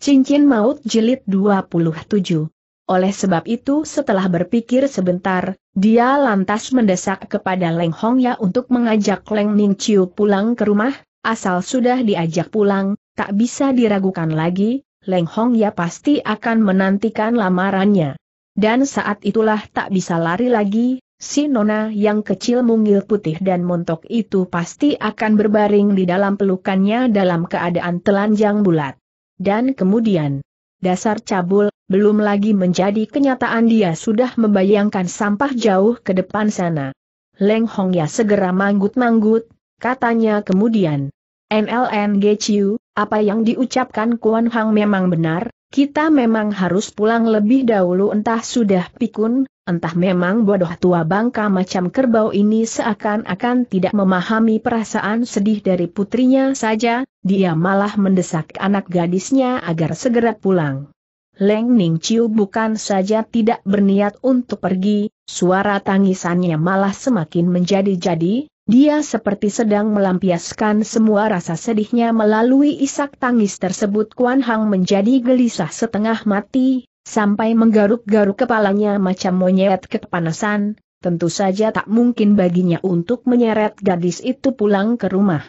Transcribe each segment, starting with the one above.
Cincin Maut Jilid 27 Oleh sebab itu setelah berpikir sebentar, dia lantas mendesak kepada Leng Hong Ya untuk mengajak Leng Ning Chiu pulang ke rumah, asal sudah diajak pulang, tak bisa diragukan lagi, Leng Hong Ya pasti akan menantikan lamarannya. Dan saat itulah tak bisa lari lagi, si nona yang kecil mungil putih dan montok itu pasti akan berbaring di dalam pelukannya dalam keadaan telanjang bulat. Dan kemudian, dasar cabul, belum lagi menjadi kenyataan dia sudah membayangkan sampah jauh ke depan sana. Leng Hong Ya segera manggut-manggut, katanya kemudian. NLNG Chiu, apa yang diucapkan Kuan Hang memang benar, kita memang harus pulang lebih dahulu entah sudah pikun, Entah memang bodoh tua bangka macam kerbau ini seakan-akan tidak memahami perasaan sedih dari putrinya saja, dia malah mendesak anak gadisnya agar segera pulang. Leng Ning Chiu bukan saja tidak berniat untuk pergi, suara tangisannya malah semakin menjadi-jadi, dia seperti sedang melampiaskan semua rasa sedihnya melalui isak tangis tersebut Kuan Hang menjadi gelisah setengah mati, sampai menggaruk-garuk kepalanya macam monyet kepanasan, tentu saja tak mungkin baginya untuk menyeret gadis itu pulang ke rumah.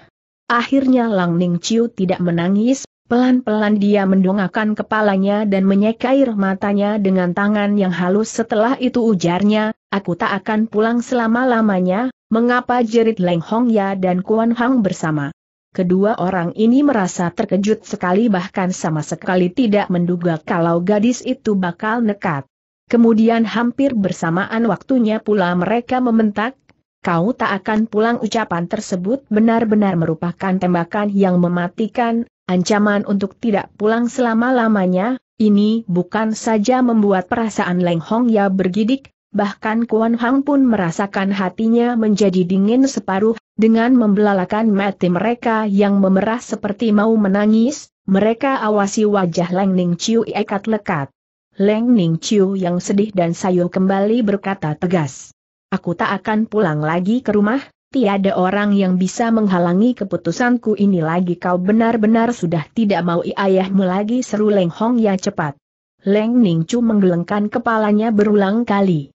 Akhirnya Lang Ning Chiu tidak menangis, pelan-pelan dia mendongakkan kepalanya dan menyekair matanya dengan tangan yang halus setelah itu ujarnya, aku tak akan pulang selama-lamanya, mengapa jerit Leng Hong Ya dan Kuan Hang bersama. Kedua orang ini merasa terkejut sekali bahkan sama sekali tidak menduga kalau gadis itu bakal nekat. Kemudian hampir bersamaan waktunya pula mereka membentak, kau tak akan pulang ucapan tersebut benar-benar merupakan tembakan yang mematikan, ancaman untuk tidak pulang selama-lamanya, ini bukan saja membuat perasaan Leng Hong ya bergidik, bahkan Kuan Hang pun merasakan hatinya menjadi dingin separuh, dengan membelalakan mati mereka yang memerah seperti mau menangis, mereka awasi wajah Leng Ning Chiu ikat lekat. Leng Ning Chiu yang sedih dan sayu kembali berkata tegas. Aku tak akan pulang lagi ke rumah, tiada orang yang bisa menghalangi keputusanku ini lagi kau benar-benar sudah tidak mau ayahmu lagi seru Leng Hong yang cepat. Leng Ning Chu menggelengkan kepalanya berulang kali.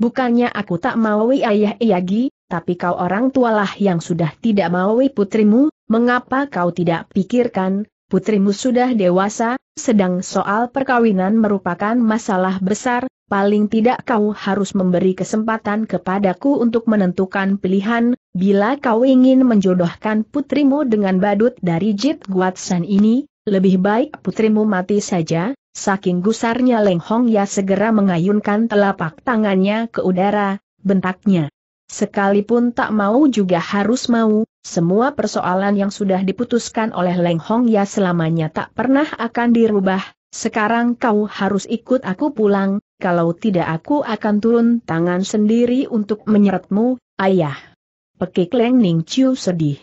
Bukannya aku tak maui ayah Iyagi, tapi kau orang tualah yang sudah tidak maui putrimu, mengapa kau tidak pikirkan, putrimu sudah dewasa, sedang soal perkawinan merupakan masalah besar, paling tidak kau harus memberi kesempatan kepadaku untuk menentukan pilihan, bila kau ingin menjodohkan putrimu dengan badut dari Jit Guatsan ini, lebih baik putrimu mati saja, Saking gusarnya Leng Hong Ya segera mengayunkan telapak tangannya ke udara, bentaknya. Sekalipun tak mau juga harus mau, semua persoalan yang sudah diputuskan oleh Leng Hong Ya selamanya tak pernah akan dirubah, sekarang kau harus ikut aku pulang, kalau tidak aku akan turun tangan sendiri untuk menyeretmu, ayah. Pekik Leng Ning Chiu sedih.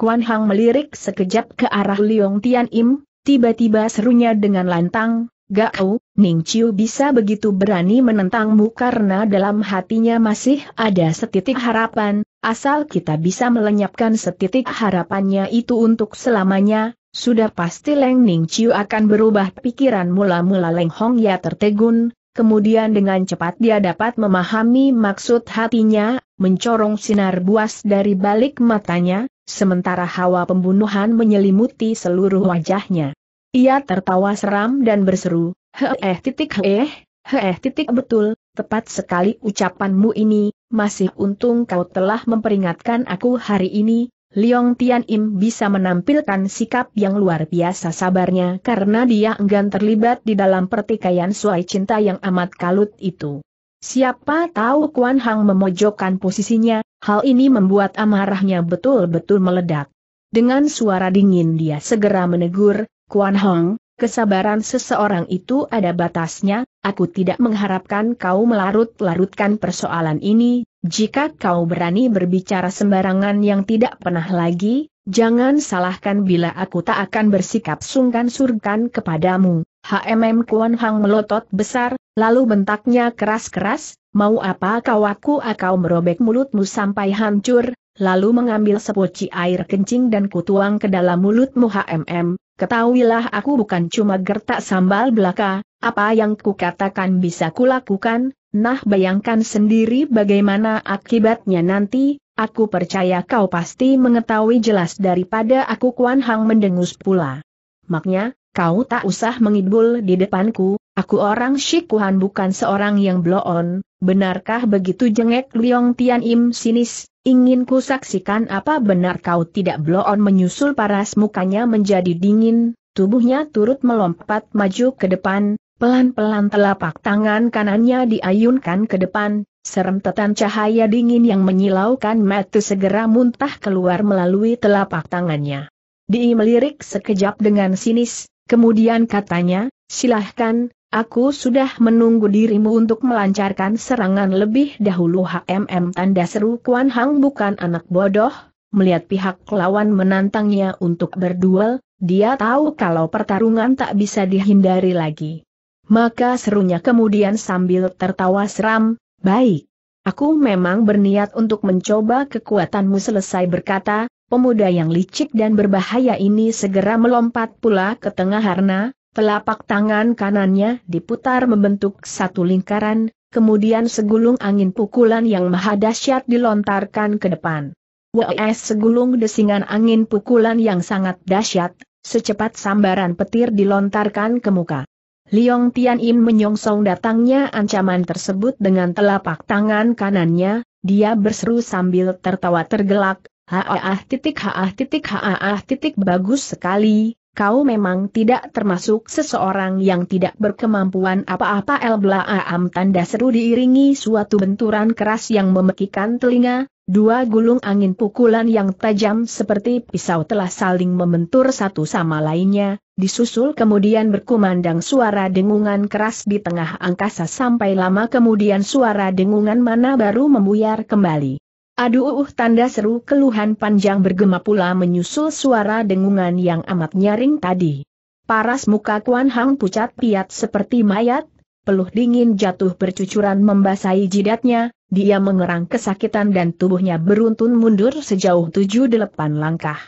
Kuan Hang melirik sekejap ke arah Liong Tian Im, tiba-tiba serunya dengan lantang, Gao, Ning Chiu bisa begitu berani menentangmu karena dalam hatinya masih ada setitik harapan, asal kita bisa melenyapkan setitik harapannya itu untuk selamanya, sudah pasti Leng Ning Chiu akan berubah pikiran mula-mula Leng Hong Ya tertegun, kemudian dengan cepat dia dapat memahami maksud hatinya, mencorong sinar buas dari balik matanya, sementara hawa pembunuhan menyelimuti seluruh wajahnya. Ia tertawa seram dan berseru, Heeh titik heeh, heeh titik betul, tepat sekali ucapanmu ini, masih untung kau telah memperingatkan aku hari ini, Liong Tian Im bisa menampilkan sikap yang luar biasa sabarnya karena dia enggan terlibat di dalam pertikaian suai cinta yang amat kalut itu. Siapa tahu Kuan Hang memojokkan posisinya, hal ini membuat amarahnya betul-betul meledak. Dengan suara dingin dia segera menegur, Kuan Hong, kesabaran seseorang itu ada batasnya, aku tidak mengharapkan kau melarut-larutkan persoalan ini, jika kau berani berbicara sembarangan yang tidak pernah lagi, jangan salahkan bila aku tak akan bersikap sungkan surkan kepadamu. HMM Kuan Hang melotot besar, lalu bentaknya keras-keras, mau apa kau aku akau merobek mulutmu sampai hancur, lalu mengambil sepoci air kencing dan kutuang ke dalam mulutmu HMM, Ketahuilah aku bukan cuma gertak sambal belaka, apa yang kukatakan bisa kulakukan, nah bayangkan sendiri bagaimana akibatnya nanti, aku percaya kau pasti mengetahui jelas daripada aku Kuan Hang mendengus pula. Maknya, kau tak usah mengidbul di depanku, aku orang Shikuhan bukan seorang yang bloon, benarkah begitu jengek Liong Tian Im sinis, Ingin ku saksikan apa benar kau tidak bloon menyusul paras mukanya menjadi dingin, tubuhnya turut melompat maju ke depan, pelan-pelan telapak tangan kanannya diayunkan ke depan, serem tetan cahaya dingin yang menyilaukan mata segera muntah keluar melalui telapak tangannya. Dii melirik sekejap dengan sinis, kemudian katanya, silahkan, Aku sudah menunggu dirimu untuk melancarkan serangan lebih dahulu HMM tanda seru Kuan Hang bukan anak bodoh, melihat pihak lawan menantangnya untuk berduel, dia tahu kalau pertarungan tak bisa dihindari lagi. Maka serunya kemudian sambil tertawa seram, baik. Aku memang berniat untuk mencoba kekuatanmu selesai berkata, pemuda yang licik dan berbahaya ini segera melompat pula ke tengah harna, Telapak tangan kanannya diputar membentuk satu lingkaran, kemudian segulung angin pukulan yang maha dahsyat dilontarkan ke depan. WS segulung desingan angin pukulan yang sangat dahsyat, secepat sambaran petir dilontarkan ke muka. Liong Tian Im menyongsong datangnya ancaman tersebut dengan telapak tangan kanannya, dia berseru sambil tertawa tergelak, ha ah titik ah titik ha ah titik bagus sekali, kau memang tidak termasuk seseorang yang tidak berkemampuan apa-apa Aam tanda seru diiringi suatu benturan keras yang memekikan telinga, dua gulung angin pukulan yang tajam seperti pisau telah saling membentur satu sama lainnya, disusul kemudian berkumandang suara dengungan keras di tengah angkasa sampai lama kemudian suara dengungan mana baru membuyar kembali. Aduh tanda seru keluhan panjang bergema pula menyusul suara dengungan yang amat nyaring tadi. Paras muka Kuan Hang pucat piat seperti mayat, peluh dingin jatuh bercucuran membasahi jidatnya, dia mengerang kesakitan dan tubuhnya beruntun mundur sejauh tujuh delapan langkah.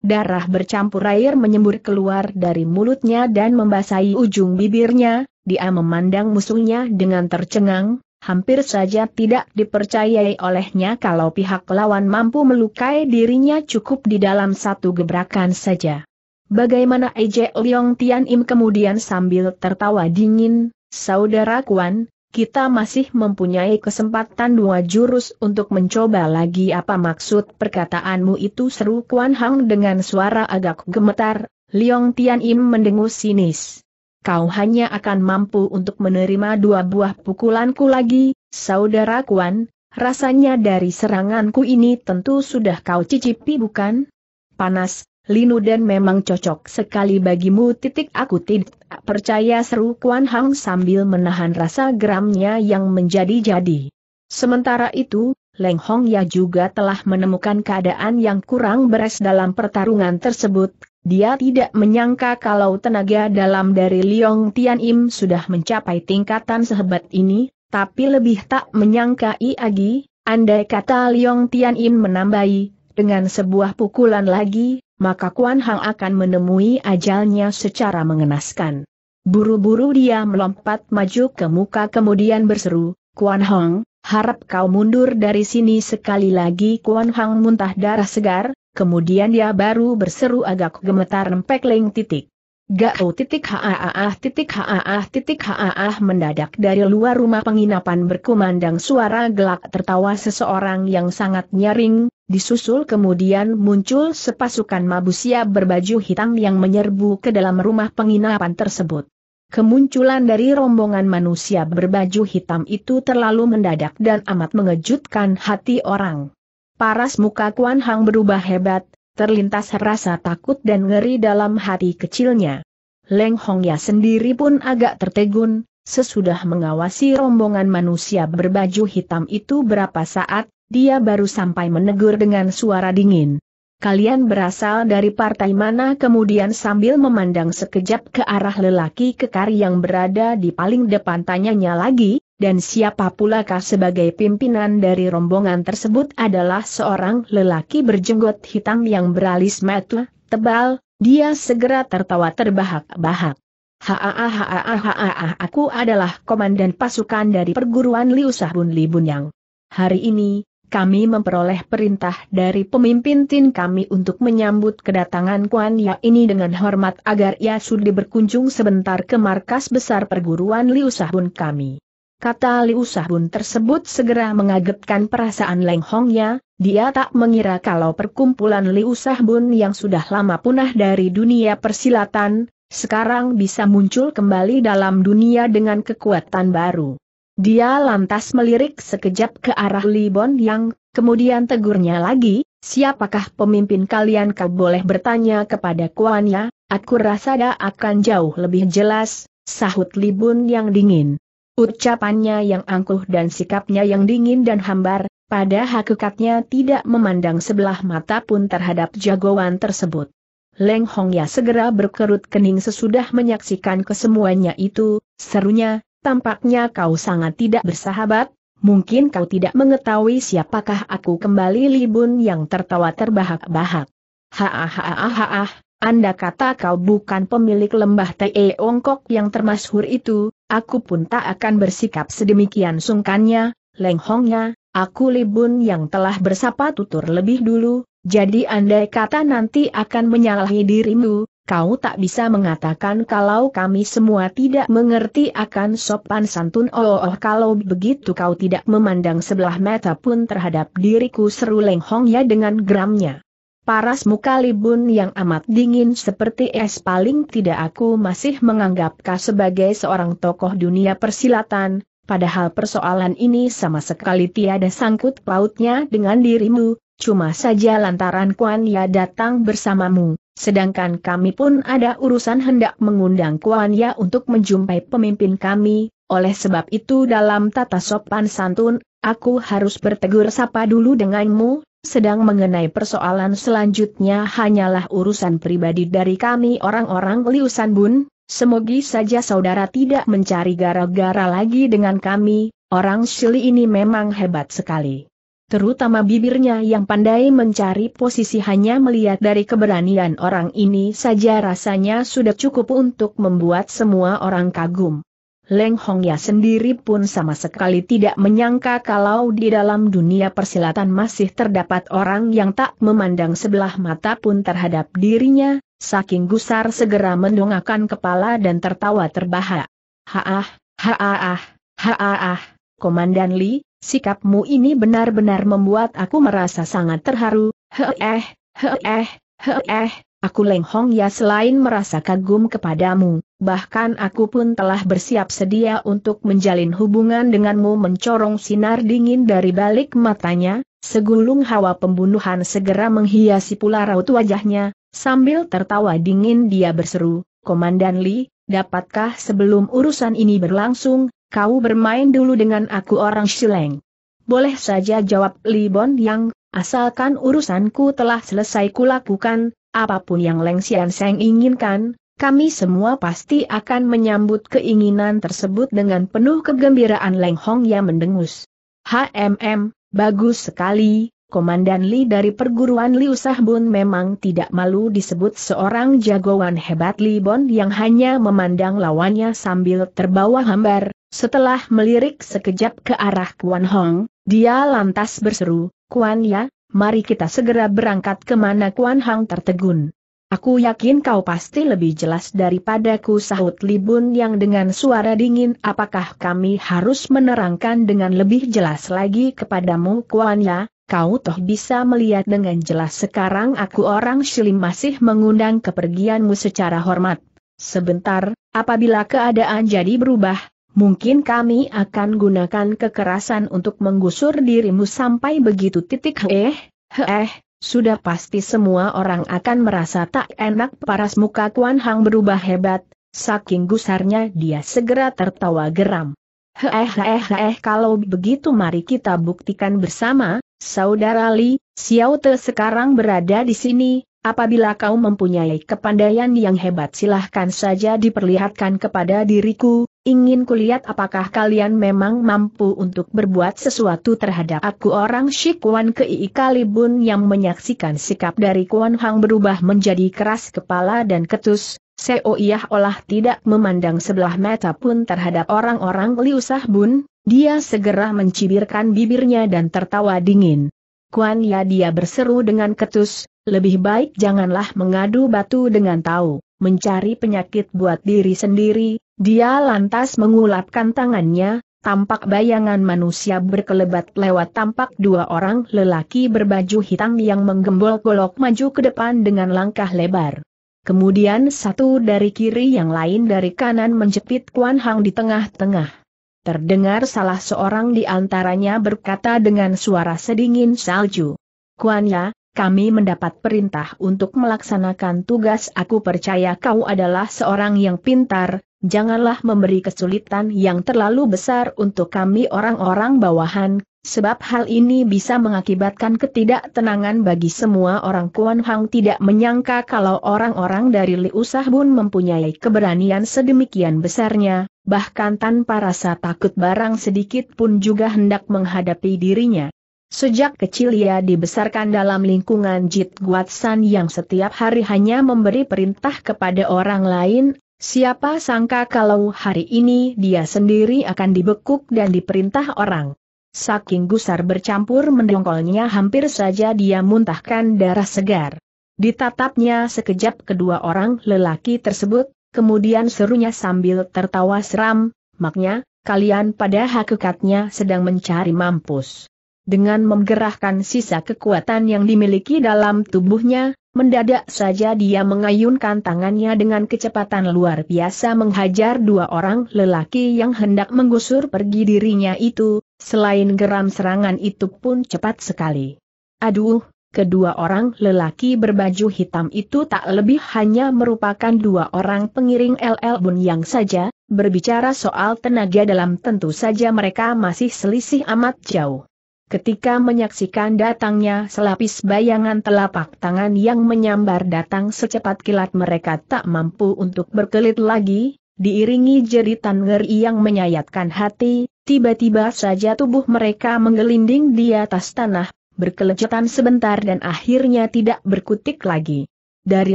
Darah bercampur air menyembur keluar dari mulutnya dan membasahi ujung bibirnya, dia memandang musuhnya dengan tercengang, hampir saja tidak dipercayai olehnya kalau pihak lawan mampu melukai dirinya cukup di dalam satu gebrakan saja. Bagaimana Eje Leong Tian Im kemudian sambil tertawa dingin, Saudara Kuan, kita masih mempunyai kesempatan dua jurus untuk mencoba lagi apa maksud perkataanmu itu seru Kuan Hang dengan suara agak gemetar, Leong Tian Im mendengus sinis kau hanya akan mampu untuk menerima dua buah pukulanku lagi, saudara Kuan, rasanya dari seranganku ini tentu sudah kau cicipi bukan? Panas, linu dan memang cocok sekali bagimu titik aku tidak percaya seru Kuan Hang sambil menahan rasa geramnya yang menjadi-jadi. Sementara itu, Leng Hong Ya juga telah menemukan keadaan yang kurang beres dalam pertarungan tersebut, dia tidak menyangka kalau tenaga dalam dari Liong Tian Im sudah mencapai tingkatan sehebat ini, tapi lebih tak menyangka Iagi, andai kata Liong Tian Im menambahi, dengan sebuah pukulan lagi, maka Kuan Hang akan menemui ajalnya secara mengenaskan. Buru-buru dia melompat maju ke muka kemudian berseru, Kuan Hong, harap kau mundur dari sini sekali lagi Kuan Hang muntah darah segar, kemudian dia baru berseru agak gemetar rempekling titik. Gao titik haaah titik haaah titik haaah mendadak dari luar rumah penginapan berkumandang suara gelak tertawa seseorang yang sangat nyaring, disusul kemudian muncul sepasukan mabusia berbaju hitam yang menyerbu ke dalam rumah penginapan tersebut. Kemunculan dari rombongan manusia berbaju hitam itu terlalu mendadak dan amat mengejutkan hati orang. Paras muka Kuan Hang berubah hebat, terlintas rasa takut dan ngeri dalam hati kecilnya. Leng Hong Ya sendiri pun agak tertegun, sesudah mengawasi rombongan manusia berbaju hitam itu berapa saat, dia baru sampai menegur dengan suara dingin kalian berasal dari partai mana kemudian sambil memandang sekejap ke arah lelaki kekar yang berada di paling depan tanyanya lagi, dan siapa pulakah sebagai pimpinan dari rombongan tersebut adalah seorang lelaki berjenggot hitam yang beralis mata, tebal, dia segera tertawa terbahak-bahak. Haa aku adalah komandan pasukan dari perguruan Liusah Bun Li Bunyang. Hari ini, kami memperoleh perintah dari pemimpin tin kami untuk menyambut kedatangan Kuan Ya ini dengan hormat agar ia sudi berkunjung sebentar ke markas besar perguruan Liu Sahun kami. Kata Liu Sahun tersebut segera mengagetkan perasaan Leng Hong Ya, dia tak mengira kalau perkumpulan Liu Sahun yang sudah lama punah dari dunia persilatan, sekarang bisa muncul kembali dalam dunia dengan kekuatan baru. Dia lantas melirik sekejap ke arah Libon yang, kemudian tegurnya lagi, siapakah pemimpin kalian kau boleh bertanya kepada Kuannya, aku rasa dia akan jauh lebih jelas, sahut Libun yang dingin. Ucapannya yang angkuh dan sikapnya yang dingin dan hambar, pada hakikatnya tidak memandang sebelah mata pun terhadap jagoan tersebut. Leng Hongya segera berkerut kening sesudah menyaksikan kesemuanya itu, serunya, tampaknya kau sangat tidak bersahabat, mungkin kau tidak mengetahui siapakah aku kembali Libun yang tertawa terbahak-bahak. Haahahahah, Anda kata kau bukan pemilik lembah T.E. Ongkok yang termasyhur itu, aku pun tak akan bersikap sedemikian sungkannya, lenghongnya, aku Libun yang telah bersapa tutur lebih dulu, jadi andai kata nanti akan menyalahi dirimu, kau tak bisa mengatakan kalau kami semua tidak mengerti akan sopan santun oh, oh kalau begitu kau tidak memandang sebelah mata pun terhadap diriku seru Leng Hong ya dengan geramnya. Paras muka libun yang amat dingin seperti es paling tidak aku masih menganggap menganggapkah sebagai seorang tokoh dunia persilatan, padahal persoalan ini sama sekali tiada sangkut pautnya dengan dirimu, cuma saja lantaran Kuan Ya datang bersamamu Sedangkan kami pun ada urusan hendak mengundang Kuan Ya untuk menjumpai pemimpin kami, oleh sebab itu dalam tata sopan santun, aku harus bertegur sapa dulu denganmu, sedang mengenai persoalan selanjutnya hanyalah urusan pribadi dari kami orang-orang Liusan Bun. semoga saja saudara tidak mencari gara-gara lagi dengan kami, orang Shili ini memang hebat sekali terutama bibirnya yang pandai mencari posisi hanya melihat dari keberanian orang ini saja rasanya sudah cukup untuk membuat semua orang kagum. Leng Hongya sendiri pun sama sekali tidak menyangka kalau di dalam dunia persilatan masih terdapat orang yang tak memandang sebelah mata pun terhadap dirinya, saking gusar segera mendongakkan kepala dan tertawa terbahak. Haah, haah, haah, haah. Komandan Li, sikapmu ini benar-benar membuat aku merasa sangat terharu, heh eh, heh eh, heh eh, aku Lenghong ya selain merasa kagum kepadamu, bahkan aku pun telah bersiap sedia untuk menjalin hubungan denganmu mencorong sinar dingin dari balik matanya, segulung hawa pembunuhan segera menghiasi pula raut wajahnya, sambil tertawa dingin dia berseru, Komandan Li, dapatkah sebelum urusan ini berlangsung, kau bermain dulu dengan aku orang Shileng. Boleh saja jawab Li Bon Yang, asalkan urusanku telah selesai kulakukan, apapun yang Leng Sian Seng inginkan, kami semua pasti akan menyambut keinginan tersebut dengan penuh kegembiraan Leng Hong yang mendengus. HMM, bagus sekali, Komandan Li dari perguruan Li Usahbun memang tidak malu disebut seorang jagoan hebat Li Bon yang hanya memandang lawannya sambil terbawa hambar, setelah melirik sekejap ke arah Kuan Hong, dia lantas berseru, Kuan Ya, mari kita segera berangkat kemana Kuan Hong tertegun. Aku yakin kau pasti lebih jelas daripadaku sahut Libun yang dengan suara dingin apakah kami harus menerangkan dengan lebih jelas lagi kepadamu Kuan Ya, kau toh bisa melihat dengan jelas sekarang aku orang Shilim masih mengundang kepergianmu secara hormat. Sebentar, apabila keadaan jadi berubah, mungkin kami akan gunakan kekerasan untuk menggusur dirimu sampai begitu titik eh, eh, sudah pasti semua orang akan merasa tak enak paras muka Kuan Hang berubah hebat, saking gusarnya dia segera tertawa geram. Heh heh eh, heh eh, kalau begitu mari kita buktikan bersama, Saudara Li, Xiao Te sekarang berada di sini, Apabila kau mempunyai kepandaian yang hebat silahkan saja diperlihatkan kepada diriku, ingin kulihat apakah kalian memang mampu untuk berbuat sesuatu terhadap aku orang Shikuan Kei Kalibun yang menyaksikan sikap dari Kuan Hang berubah menjadi keras kepala dan ketus, Seo Iyah olah tidak memandang sebelah mata pun terhadap orang-orang Liusah Bun, dia segera mencibirkan bibirnya dan tertawa dingin. Kuan Ya dia berseru dengan ketus, lebih baik janganlah mengadu batu dengan tahu, mencari penyakit buat diri sendiri, dia lantas mengulapkan tangannya, tampak bayangan manusia berkelebat lewat tampak dua orang lelaki berbaju hitam yang menggembol-golok maju ke depan dengan langkah lebar. Kemudian satu dari kiri yang lain dari kanan menjepit Kuan Hang di tengah-tengah. Terdengar salah seorang di antaranya berkata dengan suara sedingin salju. Kuan Ya, kami mendapat perintah untuk melaksanakan tugas aku percaya kau adalah seorang yang pintar, janganlah memberi kesulitan yang terlalu besar untuk kami orang-orang bawahan, sebab hal ini bisa mengakibatkan ketidaktenangan bagi semua orang Kuan Hang tidak menyangka kalau orang-orang dari Liu Sahbun mempunyai keberanian sedemikian besarnya, bahkan tanpa rasa takut barang sedikit pun juga hendak menghadapi dirinya. Sejak kecil ia dibesarkan dalam lingkungan Jit san yang setiap hari hanya memberi perintah kepada orang lain, siapa sangka kalau hari ini dia sendiri akan dibekuk dan diperintah orang. Saking gusar bercampur mendongkolnya hampir saja dia muntahkan darah segar. Ditatapnya sekejap kedua orang lelaki tersebut, kemudian serunya sambil tertawa seram, maknya, kalian pada hakikatnya sedang mencari mampus dengan menggerahkan sisa kekuatan yang dimiliki dalam tubuhnya, mendadak saja dia mengayunkan tangannya dengan kecepatan luar biasa menghajar dua orang lelaki yang hendak menggusur pergi dirinya itu, selain geram serangan itu pun cepat sekali. Aduh, Kedua orang lelaki berbaju hitam itu tak lebih hanya merupakan dua orang pengiring LL Bun yang saja, berbicara soal tenaga dalam tentu saja mereka masih selisih amat jauh. Ketika menyaksikan datangnya selapis bayangan telapak tangan yang menyambar datang secepat kilat mereka tak mampu untuk berkelit lagi, diiringi jeritan ngeri yang menyayatkan hati, tiba-tiba saja tubuh mereka menggelinding di atas tanah, berkelecetan sebentar dan akhirnya tidak berkutik lagi. Dari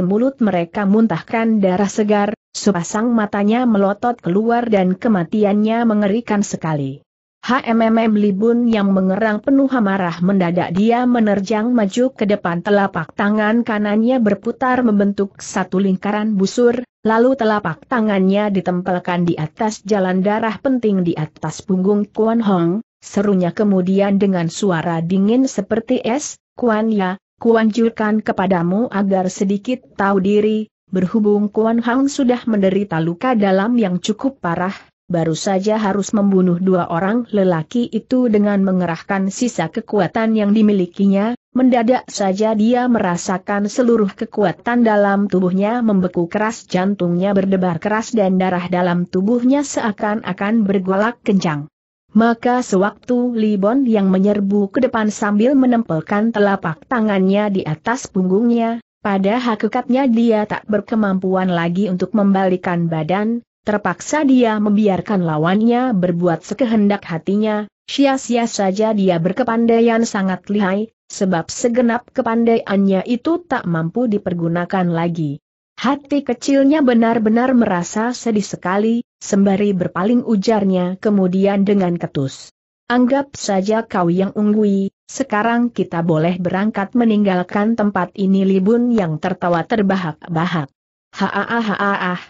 mulut mereka muntahkan darah segar, sepasang matanya melotot keluar dan kematiannya mengerikan sekali. HMMM Libun yang mengerang penuh amarah mendadak dia menerjang maju ke depan telapak tangan kanannya berputar membentuk satu lingkaran busur, lalu telapak tangannya ditempelkan di atas jalan darah penting di atas punggung Kuan Hong, serunya kemudian dengan suara dingin seperti es, Kuan Ya, Kuan Julkan kepadamu agar sedikit tahu diri, berhubung Kuan Hong sudah menderita luka dalam yang cukup parah, baru saja harus membunuh dua orang lelaki itu dengan mengerahkan sisa kekuatan yang dimilikinya, mendadak saja dia merasakan seluruh kekuatan dalam tubuhnya membeku keras jantungnya berdebar keras dan darah dalam tubuhnya seakan-akan bergolak kencang. Maka sewaktu Libon yang menyerbu ke depan sambil menempelkan telapak tangannya di atas punggungnya, pada hakikatnya dia tak berkemampuan lagi untuk membalikan badan, Terpaksa dia membiarkan lawannya berbuat sekehendak hatinya, sia-sia saja dia berkepandaian sangat lihai, sebab segenap kepandaiannya itu tak mampu dipergunakan lagi. Hati kecilnya benar-benar merasa sedih sekali, sembari berpaling ujarnya kemudian dengan ketus. Anggap saja kau yang unggui, sekarang kita boleh berangkat meninggalkan tempat ini libun yang tertawa terbahak-bahak. Haaah haaah,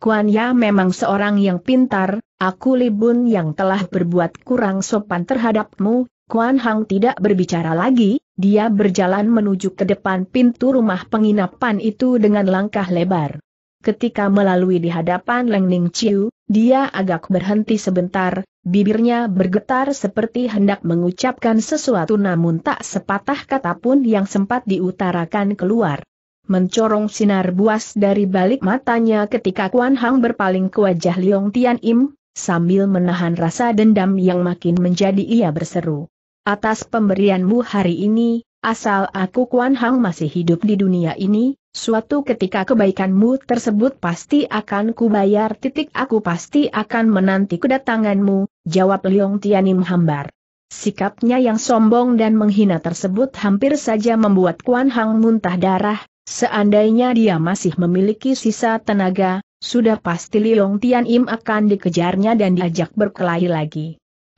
Kuan Ya memang seorang yang pintar, aku libun yang telah berbuat kurang sopan terhadapmu, Kuan Hang tidak berbicara lagi, dia berjalan menuju ke depan pintu rumah penginapan itu dengan langkah lebar. Ketika melalui di hadapan Leng Ning Chiu, dia agak berhenti sebentar, bibirnya bergetar seperti hendak mengucapkan sesuatu namun tak sepatah kata pun yang sempat diutarakan keluar mencorong sinar buas dari balik matanya ketika Kuan Hang berpaling ke wajah Liong Tian Im, sambil menahan rasa dendam yang makin menjadi ia berseru. Atas pemberianmu hari ini, asal aku Kuan Hang masih hidup di dunia ini, suatu ketika kebaikanmu tersebut pasti akan kubayar titik aku pasti akan menanti kedatanganmu, jawab Liong Tian Im hambar. Sikapnya yang sombong dan menghina tersebut hampir saja membuat Kuan Hang muntah darah, Seandainya dia masih memiliki sisa tenaga, sudah pasti Liong Tian Im akan dikejarnya dan diajak berkelahi lagi.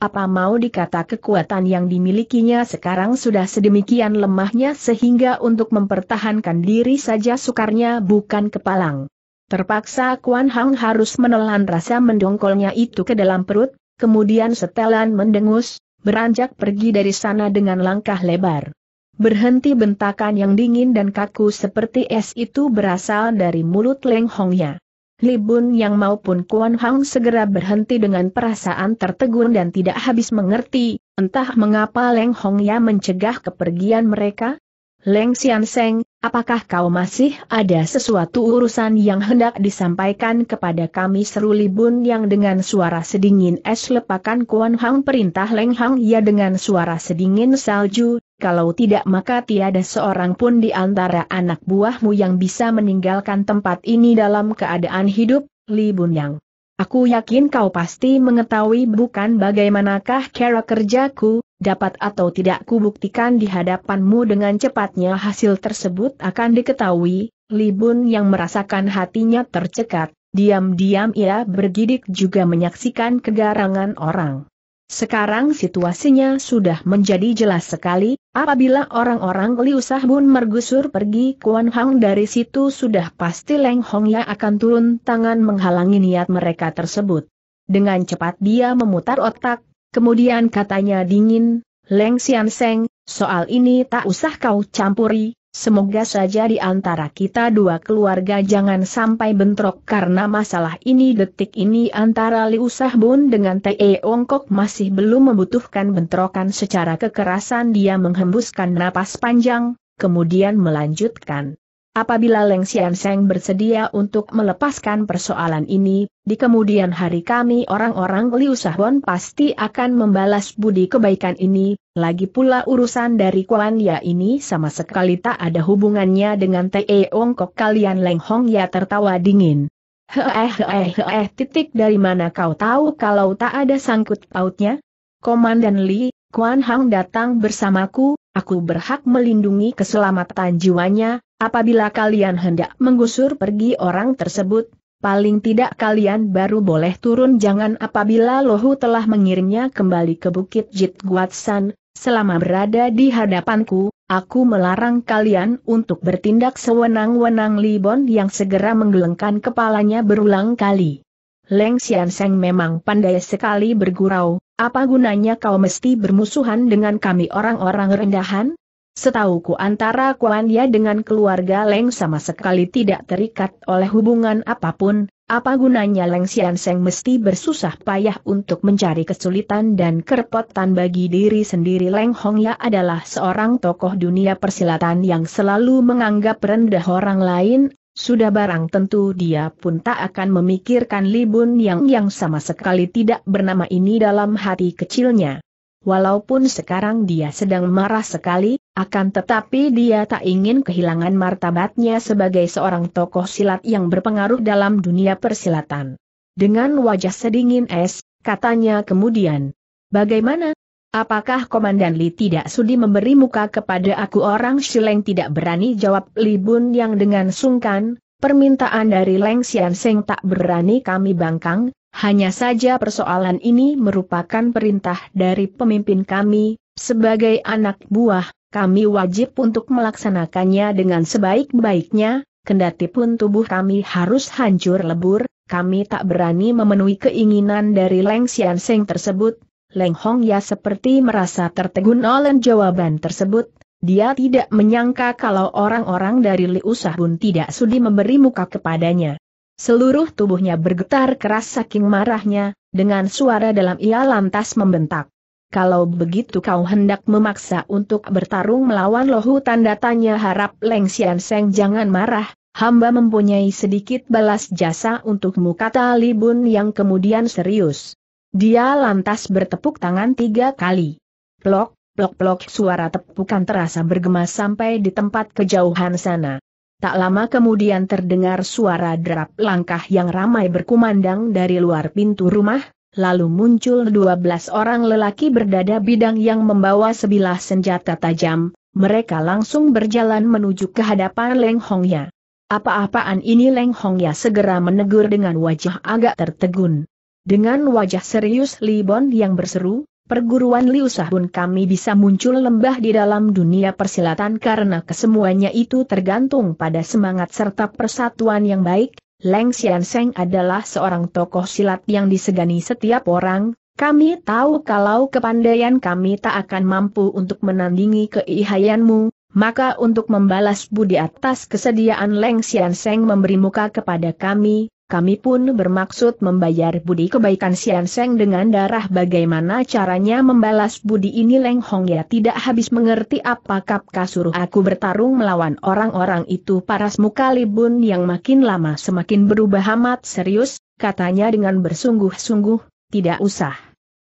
Apa mau dikata kekuatan yang dimilikinya sekarang sudah sedemikian lemahnya sehingga untuk mempertahankan diri saja sukarnya bukan kepalang. Terpaksa Kuan Hang harus menelan rasa mendongkolnya itu ke dalam perut, kemudian setelan mendengus, beranjak pergi dari sana dengan langkah lebar. Berhenti bentakan yang dingin dan kaku seperti es itu berasal dari mulut Leng Hongnya. Libun Yang maupun Kuan Hang segera berhenti dengan perasaan tertegun dan tidak habis mengerti, entah mengapa Leng Hongya mencegah kepergian mereka, Leng Xian Seng, apakah kau masih ada sesuatu urusan yang hendak disampaikan kepada kami seru Libun yang dengan suara sedingin es lepakan Kuan Hang perintah Leng Hang ya dengan suara sedingin salju, kalau tidak maka tiada seorang pun di antara anak buahmu yang bisa meninggalkan tempat ini dalam keadaan hidup, Libun yang. Aku yakin kau pasti mengetahui bukan bagaimanakah cara kerjaku, dapat atau tidak kubuktikan di hadapanmu dengan cepatnya hasil tersebut akan diketahui, Libun yang merasakan hatinya tercekat, diam-diam ia bergidik juga menyaksikan kegarangan orang. Sekarang situasinya sudah menjadi jelas sekali, apabila orang-orang Liu Sahbun mergusur pergi Kuan Hang dari situ sudah pasti Leng Hongya akan turun tangan menghalangi niat mereka tersebut. Dengan cepat dia memutar otak, kemudian katanya dingin, Leng Xian Seng, soal ini tak usah kau campuri, Semoga saja di antara kita dua keluarga jangan sampai bentrok karena masalah ini detik ini antara Liu Sahbun dengan Tae Ongkok masih belum membutuhkan bentrokan secara kekerasan dia menghembuskan napas panjang, kemudian melanjutkan. Apabila Leng Xian Seng bersedia untuk melepaskan persoalan ini, di kemudian hari kami orang-orang Liu Sahbon pasti akan membalas budi kebaikan ini, lagi pula urusan dari Kuan Ya ini sama sekali tak ada hubungannya dengan Te Ong Kok kalian Leng Hong Ya tertawa dingin. Heeh eh, eh, titik dari mana kau tahu kalau tak ada sangkut pautnya? Komandan Li, Kuan Hang datang bersamaku, aku berhak melindungi keselamatan jiwanya, Apabila kalian hendak menggusur pergi orang tersebut, paling tidak kalian baru boleh turun jangan apabila Lohu telah mengirimnya kembali ke Bukit Jit Guatsan, selama berada di hadapanku, aku melarang kalian untuk bertindak sewenang-wenang Libon yang segera menggelengkan kepalanya berulang kali. Leng Xian Seng memang pandai sekali bergurau, apa gunanya kau mesti bermusuhan dengan kami orang-orang rendahan? Setauku antara Kuan Ya dengan keluarga Leng sama sekali tidak terikat oleh hubungan apapun, apa gunanya Leng Xian Seng mesti bersusah payah untuk mencari kesulitan dan kerepotan bagi diri sendiri Leng Hong Ya adalah seorang tokoh dunia persilatan yang selalu menganggap rendah orang lain sudah barang tentu dia pun tak akan memikirkan Libun yang yang sama sekali tidak bernama ini dalam hati kecilnya. Walaupun sekarang dia sedang marah sekali, akan tetapi dia tak ingin kehilangan martabatnya sebagai seorang tokoh silat yang berpengaruh dalam dunia persilatan. Dengan wajah sedingin es, katanya kemudian, Bagaimana? Apakah Komandan Li tidak sudi memberi muka kepada aku orang Shileng tidak berani jawab Li Bun yang dengan sungkan, permintaan dari Leng Xian Seng tak berani kami bangkang, hanya saja persoalan ini merupakan perintah dari pemimpin kami, sebagai anak buah, kami wajib untuk melaksanakannya dengan sebaik-baiknya, kendati pun tubuh kami harus hancur lebur, kami tak berani memenuhi keinginan dari Leng Xian Seng tersebut. Leng Hong Ya seperti merasa tertegun oleh jawaban tersebut, dia tidak menyangka kalau orang-orang dari Liu Sahun tidak sudi memberi muka kepadanya. Seluruh tubuhnya bergetar keras saking marahnya, dengan suara dalam ia lantas membentak kalau begitu kau hendak memaksa untuk bertarung melawan lohu tanda tanya harap Leng Xian Seng jangan marah, hamba mempunyai sedikit balas jasa untukmu kata Libun yang kemudian serius. Dia lantas bertepuk tangan tiga kali. Plok, plok plok suara tepukan terasa bergema sampai di tempat kejauhan sana. Tak lama kemudian terdengar suara derap langkah yang ramai berkumandang dari luar pintu rumah, lalu muncul 12 orang lelaki berdada bidang yang membawa sebilah senjata tajam, mereka langsung berjalan menuju ke hadapan Leng Hongya. Apa-apaan ini Leng Hongya segera menegur dengan wajah agak tertegun. Dengan wajah serius Li Bon yang berseru, perguruan Liu Sahun kami bisa muncul lembah di dalam dunia persilatan karena kesemuanya itu tergantung pada semangat serta persatuan yang baik, Leng Xian Seng adalah seorang tokoh silat yang disegani setiap orang, kami tahu kalau kepandaian kami tak akan mampu untuk menandingi keihayanmu, maka untuk membalas budi atas kesediaan Leng Xian Seng memberi muka kepada kami, kami pun bermaksud membayar budi kebaikan Sian Seng dengan darah bagaimana caranya membalas budi ini Leng Hong ya tidak habis mengerti apakah kasuruh aku bertarung melawan orang-orang itu paras muka libun yang makin lama semakin berubah amat serius, katanya dengan bersungguh-sungguh, tidak usah.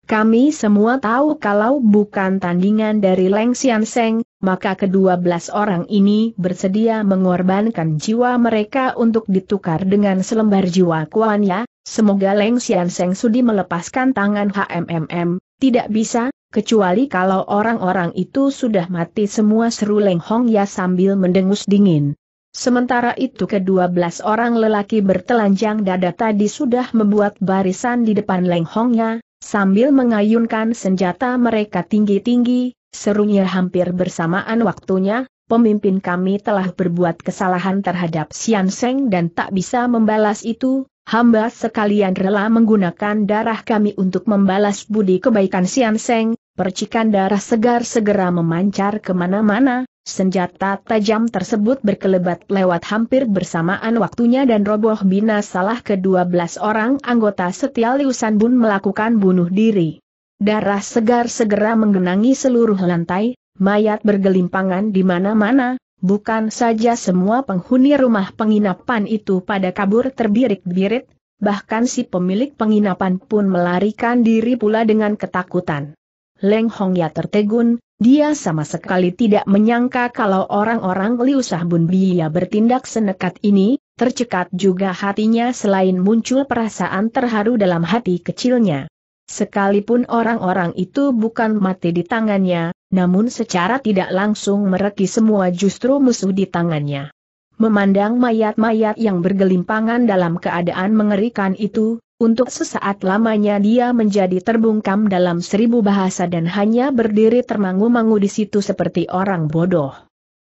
Kami semua tahu kalau bukan tandingan dari Leng Xian Seng, maka kedua belas orang ini bersedia mengorbankan jiwa mereka untuk ditukar dengan selembar jiwa Kuan Ya, semoga Leng Xian Seng sudi melepaskan tangan HMMM, tidak bisa, kecuali kalau orang-orang itu sudah mati semua seru Leng Hong Ya sambil mendengus dingin. Sementara itu kedua belas orang lelaki bertelanjang dada tadi sudah membuat barisan di depan Leng Hongnya, Sambil mengayunkan senjata mereka tinggi-tinggi, serunya hampir bersamaan waktunya, pemimpin kami telah berbuat kesalahan terhadap Sian Seng dan tak bisa membalas itu, hamba sekalian rela menggunakan darah kami untuk membalas budi kebaikan Sian Seng, Percikan darah segar segera memancar kemana-mana, senjata tajam tersebut berkelebat lewat hampir bersamaan waktunya dan roboh bina salah ke-12 orang anggota setia Liusan Bun melakukan bunuh diri. Darah segar segera menggenangi seluruh lantai, mayat bergelimpangan di mana-mana, bukan saja semua penghuni rumah penginapan itu pada kabur terbirik-birit, bahkan si pemilik penginapan pun melarikan diri pula dengan ketakutan. Leng Hong Ya tertegun, dia sama sekali tidak menyangka kalau orang-orang Liu Bun Biya bertindak senekat ini, tercekat juga hatinya selain muncul perasaan terharu dalam hati kecilnya. Sekalipun orang-orang itu bukan mati di tangannya, namun secara tidak langsung mereki semua justru musuh di tangannya. Memandang mayat-mayat yang bergelimpangan dalam keadaan mengerikan itu, untuk sesaat lamanya dia menjadi terbungkam dalam seribu bahasa dan hanya berdiri termangu-mangu di situ seperti orang bodoh.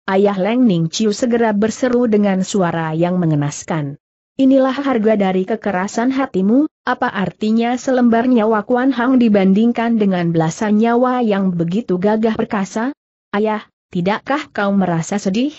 Ayah Leng Ning Chiu segera berseru dengan suara yang mengenaskan. Inilah harga dari kekerasan hatimu, apa artinya selembar nyawa Kuan Hang dibandingkan dengan belasan nyawa yang begitu gagah perkasa? Ayah, tidakkah kau merasa sedih?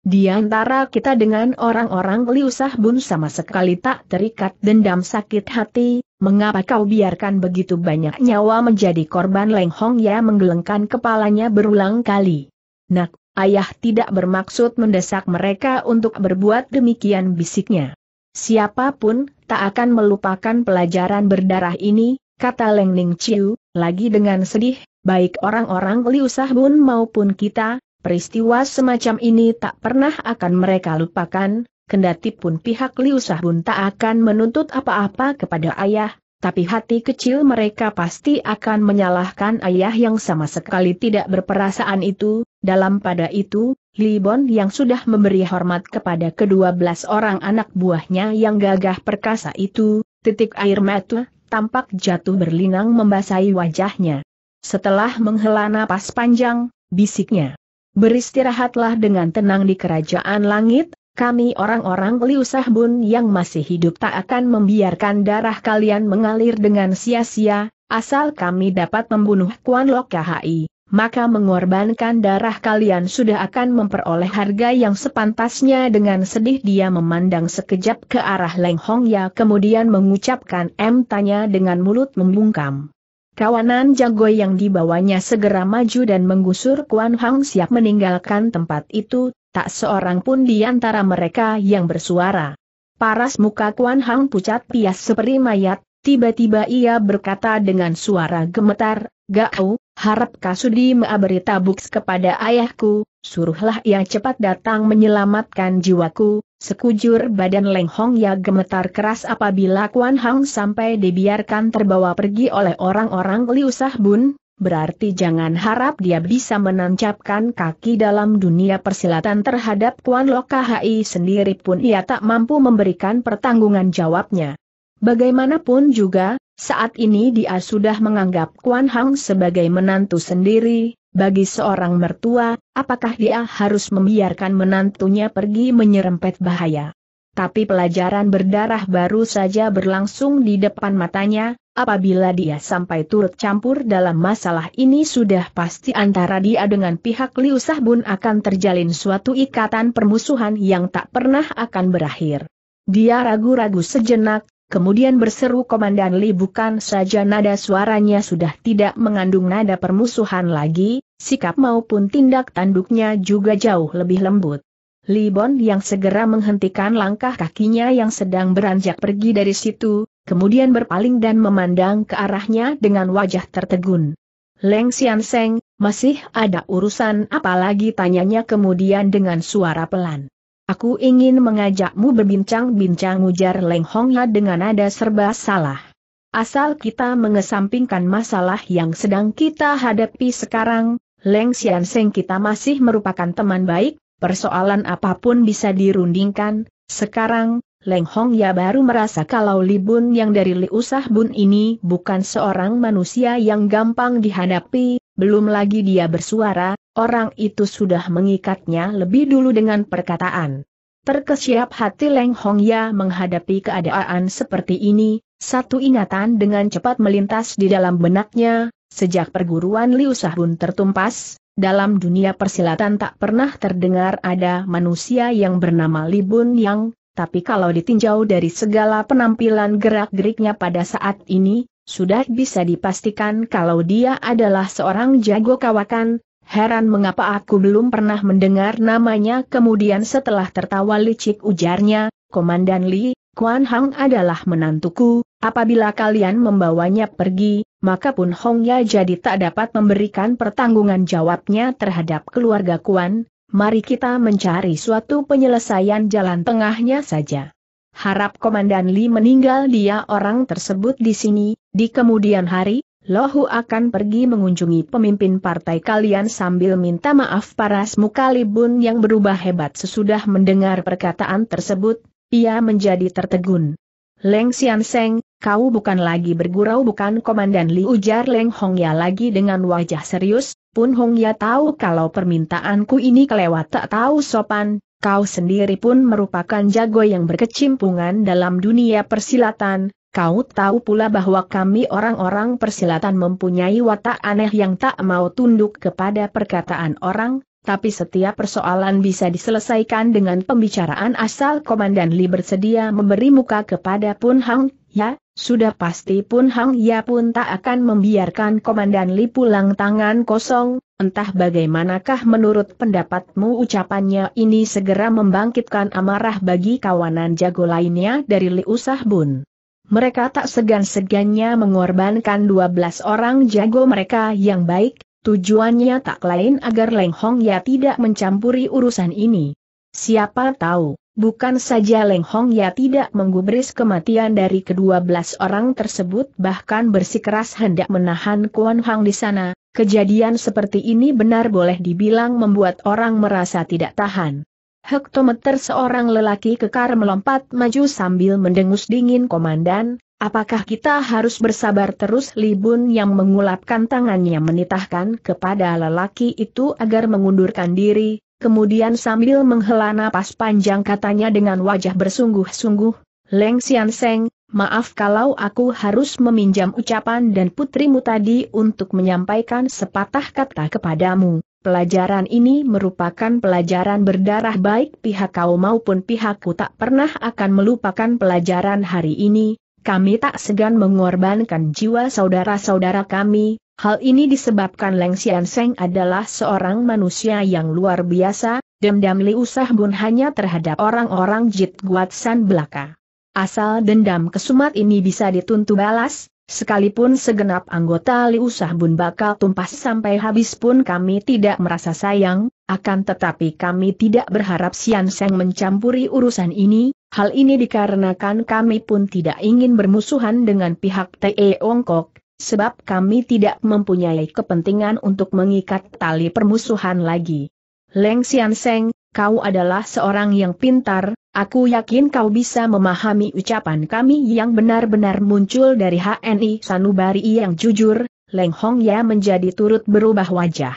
Di antara kita dengan orang-orang Liu Sahbun sama sekali tak terikat dendam sakit hati, mengapa kau biarkan begitu banyak nyawa menjadi korban Leng Hong Ya menggelengkan kepalanya berulang kali. Nak, ayah tidak bermaksud mendesak mereka untuk berbuat demikian bisiknya. Siapapun, tak akan melupakan pelajaran berdarah ini, kata Leng Ning Chiu, lagi dengan sedih, baik orang-orang Liu Sahbun maupun kita, Peristiwa semacam ini tak pernah akan mereka lupakan, kendati pun pihak Liu Sahbun tak akan menuntut apa-apa kepada ayah, tapi hati kecil mereka pasti akan menyalahkan ayah yang sama sekali tidak berperasaan itu, dalam pada itu, Li Bon yang sudah memberi hormat kepada kedua belas orang anak buahnya yang gagah perkasa itu, titik air mata, tampak jatuh berlinang membasahi wajahnya. Setelah menghela napas panjang, bisiknya beristirahatlah dengan tenang di kerajaan langit, kami orang-orang Liu Sahbun yang masih hidup tak akan membiarkan darah kalian mengalir dengan sia-sia, asal kami dapat membunuh Kuan Lok KHI, maka mengorbankan darah kalian sudah akan memperoleh harga yang sepantasnya dengan sedih dia memandang sekejap ke arah Leng Hong Ya kemudian mengucapkan M tanya dengan mulut membungkam. Kawanan jago yang dibawanya segera maju dan menggusur Kuan Hang siap meninggalkan tempat itu, tak seorang pun di antara mereka yang bersuara. Paras muka Kuan Hang pucat pias seperti mayat, tiba-tiba ia berkata dengan suara gemetar, Gau, harap Kasudi meaberi tabuks kepada ayahku, suruhlah ia cepat datang menyelamatkan jiwaku, Sekujur badan Leng Hong Ya gemetar keras apabila Kuan Hang sampai dibiarkan terbawa pergi oleh orang-orang Liu Sah Bun, berarti jangan harap dia bisa menancapkan kaki dalam dunia persilatan terhadap Kuan Lokahi sendiri pun ia tak mampu memberikan pertanggungan jawabnya. Bagaimanapun juga, saat ini dia sudah menganggap Kuan Hang sebagai menantu sendiri, bagi seorang mertua, apakah dia harus membiarkan menantunya pergi menyerempet bahaya? Tapi pelajaran berdarah baru saja berlangsung di depan matanya, apabila dia sampai turut campur dalam masalah ini sudah pasti antara dia dengan pihak Liu Sahbun akan terjalin suatu ikatan permusuhan yang tak pernah akan berakhir. Dia ragu-ragu sejenak, Kemudian berseru Komandan Li bukan saja nada suaranya sudah tidak mengandung nada permusuhan lagi, sikap maupun tindak tanduknya juga jauh lebih lembut. Li Bon yang segera menghentikan langkah kakinya yang sedang beranjak pergi dari situ, kemudian berpaling dan memandang ke arahnya dengan wajah tertegun. Leng Xian Seng, masih ada urusan Apalagi tanyanya kemudian dengan suara pelan. Aku ingin mengajakmu berbincang-bincang ujar Leng Hong dengan nada serba salah. Asal kita mengesampingkan masalah yang sedang kita hadapi sekarang, Leng Xian Seng kita masih merupakan teman baik, persoalan apapun bisa dirundingkan, sekarang, Leng Hong Ya baru merasa kalau Li Bun yang dari Li Usah Bun ini bukan seorang manusia yang gampang dihadapi, belum lagi dia bersuara, Orang itu sudah mengikatnya lebih dulu dengan perkataan. Terkesiap hati Leng Hong Ya menghadapi keadaan seperti ini, satu ingatan dengan cepat melintas di dalam benaknya, sejak perguruan Liu Sahun tertumpas, dalam dunia persilatan tak pernah terdengar ada manusia yang bernama Li Bun Yang, tapi kalau ditinjau dari segala penampilan gerak-geriknya pada saat ini, sudah bisa dipastikan kalau dia adalah seorang jago kawakan, Heran mengapa aku belum pernah mendengar namanya kemudian setelah tertawa licik ujarnya, Komandan Li, Kuan Hang adalah menantuku, apabila kalian membawanya pergi, maka pun Hong Ya jadi tak dapat memberikan pertanggungan jawabnya terhadap keluarga Kuan, mari kita mencari suatu penyelesaian jalan tengahnya saja. Harap Komandan Li meninggal dia orang tersebut di sini, di kemudian hari, Lohu akan pergi mengunjungi pemimpin partai kalian sambil minta maaf paras Mukalibun yang berubah hebat sesudah mendengar perkataan tersebut, ia menjadi tertegun. Leng Xian Seng, kau bukan lagi bergurau bukan komandan Li ujar Leng Hongya lagi dengan wajah serius, pun Hongya tahu kalau permintaanku ini kelewat tak tahu sopan, kau sendiri pun merupakan jago yang berkecimpungan dalam dunia persilatan, Kau tahu pula bahwa kami orang-orang persilatan mempunyai watak aneh yang tak mau tunduk kepada perkataan orang, tapi setiap persoalan bisa diselesaikan dengan pembicaraan asal Komandan Li bersedia memberi muka kepada Pun Hang, ya, sudah pasti Pun Hang ya pun tak akan membiarkan Komandan Li pulang tangan kosong, entah bagaimanakah menurut pendapatmu ucapannya ini segera membangkitkan amarah bagi kawanan jago lainnya dari Li Usah Bun mereka tak segan-segannya mengorbankan 12 orang jago mereka yang baik, tujuannya tak lain agar Leng Hong Ya tidak mencampuri urusan ini. Siapa tahu, bukan saja Leng Hong Ya tidak menggubris kematian dari kedua belas orang tersebut bahkan bersikeras hendak menahan Kuan Hang di sana, kejadian seperti ini benar boleh dibilang membuat orang merasa tidak tahan. Hektometer seorang lelaki kekar melompat maju sambil mendengus dingin komandan, apakah kita harus bersabar terus Libun yang mengulapkan tangannya menitahkan kepada lelaki itu agar mengundurkan diri, kemudian sambil menghela napas panjang katanya dengan wajah bersungguh-sungguh, Leng Sian Seng, Maaf kalau aku harus meminjam ucapan dan putrimu tadi untuk menyampaikan sepatah kata kepadamu. Pelajaran ini merupakan pelajaran berdarah baik pihak kau maupun pihakku tak pernah akan melupakan pelajaran hari ini, kami tak segan mengorbankan jiwa saudara-saudara kami, Hal ini disebabkan Leng Xian Seng adalah seorang manusia yang luar biasa, dendam Liu bun hanya terhadap orang-orang Jit Guatsan belaka. Asal dendam kesumat ini bisa dituntut balas, Sekalipun segenap anggota liusah bun bakal tumpas sampai habis pun kami tidak merasa sayang, akan tetapi kami tidak berharap Sian Seng mencampuri urusan ini, hal ini dikarenakan kami pun tidak ingin bermusuhan dengan pihak TE Ongkok, sebab kami tidak mempunyai kepentingan untuk mengikat tali permusuhan lagi. Leng Sian Seng, kau adalah seorang yang pintar, Aku yakin kau bisa memahami ucapan kami yang benar-benar muncul dari HNI Sanubari yang jujur, Leng Hong Ya menjadi turut berubah wajah.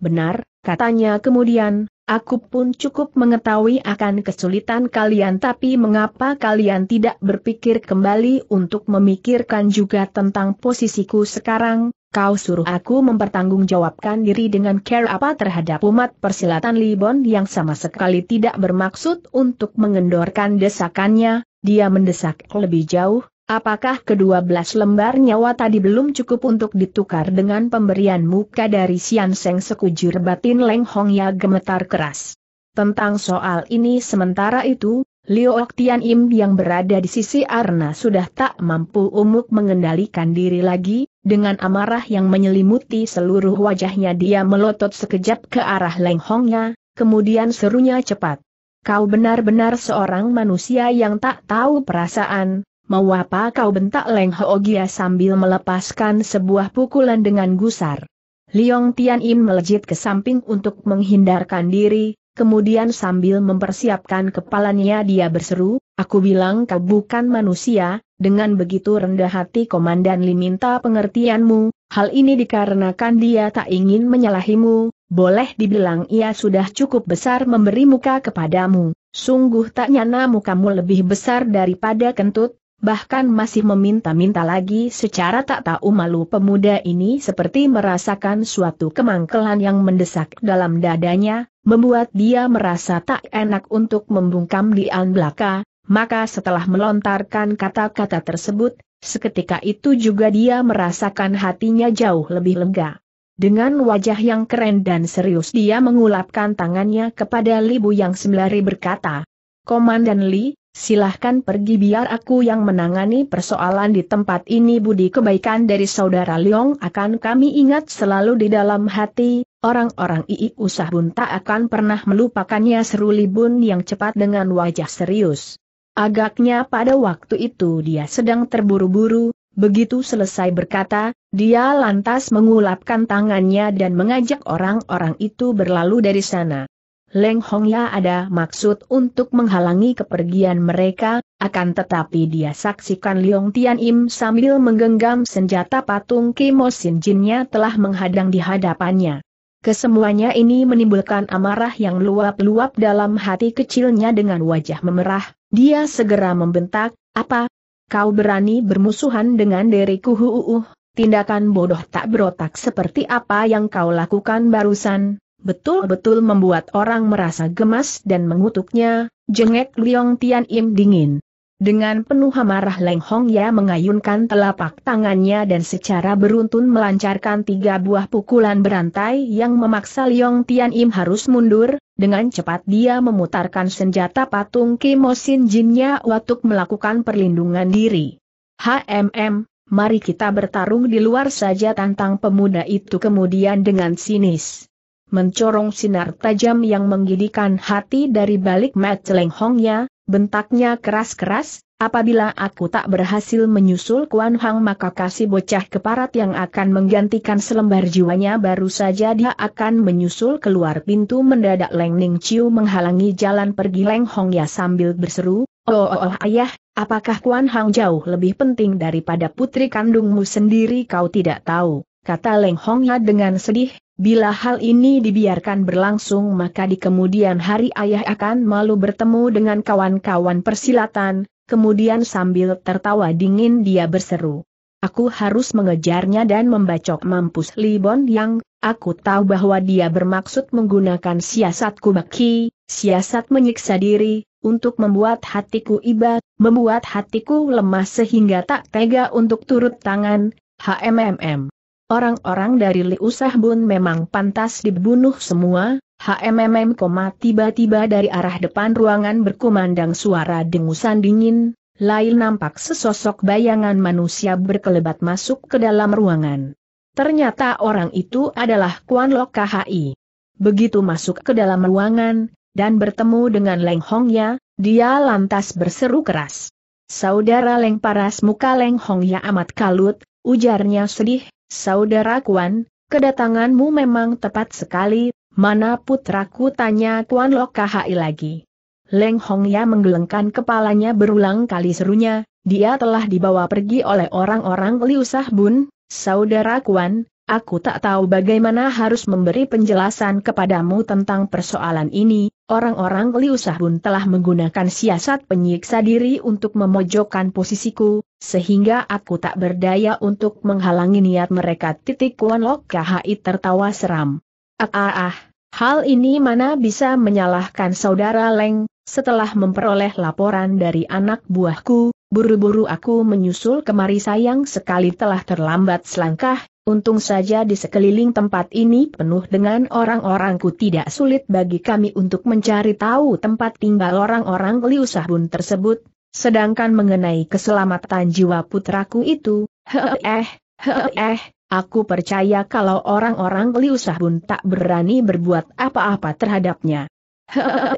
Benar, katanya kemudian, aku pun cukup mengetahui akan kesulitan kalian tapi mengapa kalian tidak berpikir kembali untuk memikirkan juga tentang posisiku sekarang, Kau suruh aku mempertanggungjawabkan diri dengan care apa terhadap umat persilatan Libon yang sama sekali tidak bermaksud untuk mengendorkan desakannya, dia mendesak lebih jauh, apakah kedua belas lembar nyawa tadi belum cukup untuk ditukar dengan pemberian muka dari Sian Seng sekujur batin Leng Hong Ya gemetar keras. Tentang soal ini sementara itu, Liu Tian Im yang berada di sisi Arna sudah tak mampu umuk mengendalikan diri lagi, dengan amarah yang menyelimuti seluruh wajahnya dia melotot sekejap ke arah Leng Hongnya, kemudian serunya cepat. Kau benar-benar seorang manusia yang tak tahu perasaan, mau apa kau bentak Leng Hoogia sambil melepaskan sebuah pukulan dengan gusar. Liong Tian Im melejit ke samping untuk menghindarkan diri, Kemudian sambil mempersiapkan kepalanya dia berseru, aku bilang kau bukan manusia, dengan begitu rendah hati Komandan Li minta pengertianmu, hal ini dikarenakan dia tak ingin menyalahimu, boleh dibilang ia sudah cukup besar memberi muka kepadamu, sungguh tak nyana mukamu lebih besar daripada kentut, bahkan masih meminta-minta lagi secara tak tahu malu pemuda ini seperti merasakan suatu kemangkelan yang mendesak dalam dadanya, membuat dia merasa tak enak untuk membungkam di belaka, maka setelah melontarkan kata-kata tersebut, seketika itu juga dia merasakan hatinya jauh lebih lega. Dengan wajah yang keren dan serius dia mengulapkan tangannya kepada libu yang sembari berkata, Komandan Li, silahkan pergi biar aku yang menangani persoalan di tempat ini budi kebaikan dari saudara Leong akan kami ingat selalu di dalam hati, orang-orang Ii Usah Bun tak akan pernah melupakannya seru Libun yang cepat dengan wajah serius. Agaknya pada waktu itu dia sedang terburu-buru, begitu selesai berkata, dia lantas mengulapkan tangannya dan mengajak orang-orang itu berlalu dari sana. Leng Hongya ada maksud untuk menghalangi kepergian mereka, akan tetapi dia saksikan Liong Tian Im sambil menggenggam senjata patung Kimo Sin Jinnya telah menghadang di hadapannya. Kesemuanya ini menimbulkan amarah yang luap-luap dalam hati kecilnya dengan wajah memerah, dia segera membentak, apa? Kau berani bermusuhan dengan diriku huuuh, tindakan bodoh tak berotak seperti apa yang kau lakukan barusan, betul-betul membuat orang merasa gemas dan mengutuknya, jengek Liong Tian Im dingin. Dengan penuh amarah Leng Hong Ya mengayunkan telapak tangannya dan secara beruntun melancarkan tiga buah pukulan berantai yang memaksa Liong Tian Im harus mundur, dengan cepat dia memutarkan senjata patung Kimosin Jinnya untuk melakukan perlindungan diri. HMM, mari kita bertarung di luar saja tantang pemuda itu kemudian dengan sinis mencorong sinar tajam yang menggidikan hati dari balik mat lenghongnya, bentaknya keras-keras, apabila aku tak berhasil menyusul Kuan Hang maka kasih bocah keparat yang akan menggantikan selembar jiwanya baru saja dia akan menyusul keluar pintu mendadak Leng Ning Chiu menghalangi jalan pergi Leng Hongya sambil berseru, Oh, oh, oh ayah, apakah Kuan Hang jauh lebih penting daripada putri kandungmu sendiri kau tidak tahu? kata Leng Hongya dengan sedih, bila hal ini dibiarkan berlangsung maka di kemudian hari ayah akan malu bertemu dengan kawan-kawan persilatan, kemudian sambil tertawa dingin dia berseru. Aku harus mengejarnya dan membacok mampus Li Bon Yang, aku tahu bahwa dia bermaksud menggunakan siasat kubaki, siasat menyiksa diri, untuk membuat hatiku iba, membuat hatiku lemah sehingga tak tega untuk turut tangan, HMMM. Orang-orang dari Liusah Bun memang pantas dibunuh semua, HMMM, tiba-tiba dari arah depan ruangan berkumandang suara dengusan dingin, lain nampak sesosok bayangan manusia berkelebat masuk ke dalam ruangan. Ternyata orang itu adalah Kuan Lok KHI. Begitu masuk ke dalam ruangan, dan bertemu dengan Leng Hongya, dia lantas berseru keras. Saudara Leng Paras muka Leng Hongya amat kalut, ujarnya sedih, Saudara Kuan, kedatanganmu memang tepat sekali, mana putraku tanya Kuan Lok Kahai lagi. Leng Hong Ya menggelengkan kepalanya berulang kali serunya, dia telah dibawa pergi oleh orang-orang Liu Sah Bun, Saudara Kuan, aku tak tahu bagaimana harus memberi penjelasan kepadamu tentang persoalan ini, Orang-orang Liu Sahun telah menggunakan siasat penyiksa diri untuk memojokkan posisiku, sehingga aku tak berdaya untuk menghalangi niat mereka. Titik Kuan Lok KHI tertawa seram. Ah ah ah, hal ini mana bisa menyalahkan saudara Leng, setelah memperoleh laporan dari anak buahku, buru-buru aku menyusul kemari sayang sekali telah terlambat selangkah, untung saja di sekeliling tempat ini penuh dengan orang-orangku tidak sulit bagi kami untuk mencari tahu tempat tinggal orang-orang Liu Sahun tersebut, sedangkan mengenai keselamatan jiwa putraku itu, heeh, heeh, Aku percaya kalau orang-orang Liu Sahun tak berani berbuat apa-apa terhadapnya.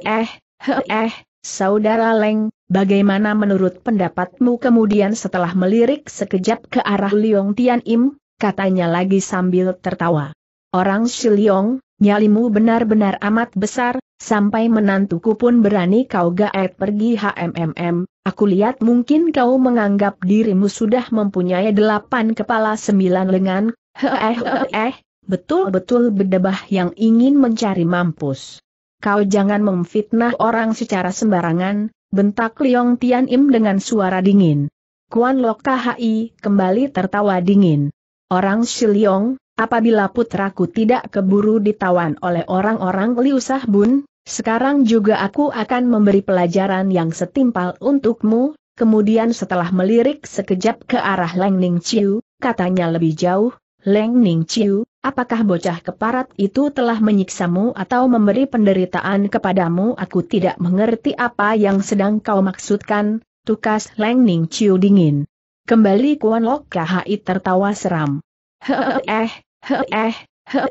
Eh, Heh eh, saudara Leng, bagaimana menurut pendapatmu kemudian setelah melirik sekejap ke arah Liong Tian Im, katanya lagi sambil tertawa. Orang Liong, nyalimu benar-benar amat besar, sampai menantuku pun berani kau gaet pergi HMMM, aku lihat mungkin kau menganggap dirimu sudah mempunyai delapan kepala sembilan lengan, heh heh heh, eh, betul-betul bedebah yang ingin mencari mampus kau jangan memfitnah orang secara sembarangan, bentak Liong Tian Im dengan suara dingin. Kuan Lok Khi kembali tertawa dingin. Orang Liong, apabila putraku tidak keburu ditawan oleh orang-orang Liu Bun, sekarang juga aku akan memberi pelajaran yang setimpal untukmu, kemudian setelah melirik sekejap ke arah Leng Ning Chiu, katanya lebih jauh, Leng Ning Chiu, apakah bocah keparat itu telah menyiksamu atau memberi penderitaan kepadamu? Aku tidak mengerti apa yang sedang kau maksudkan, tukas Leng Ning Chiu dingin. Kembali Kuan Lok KHI tertawa seram. eh, eh,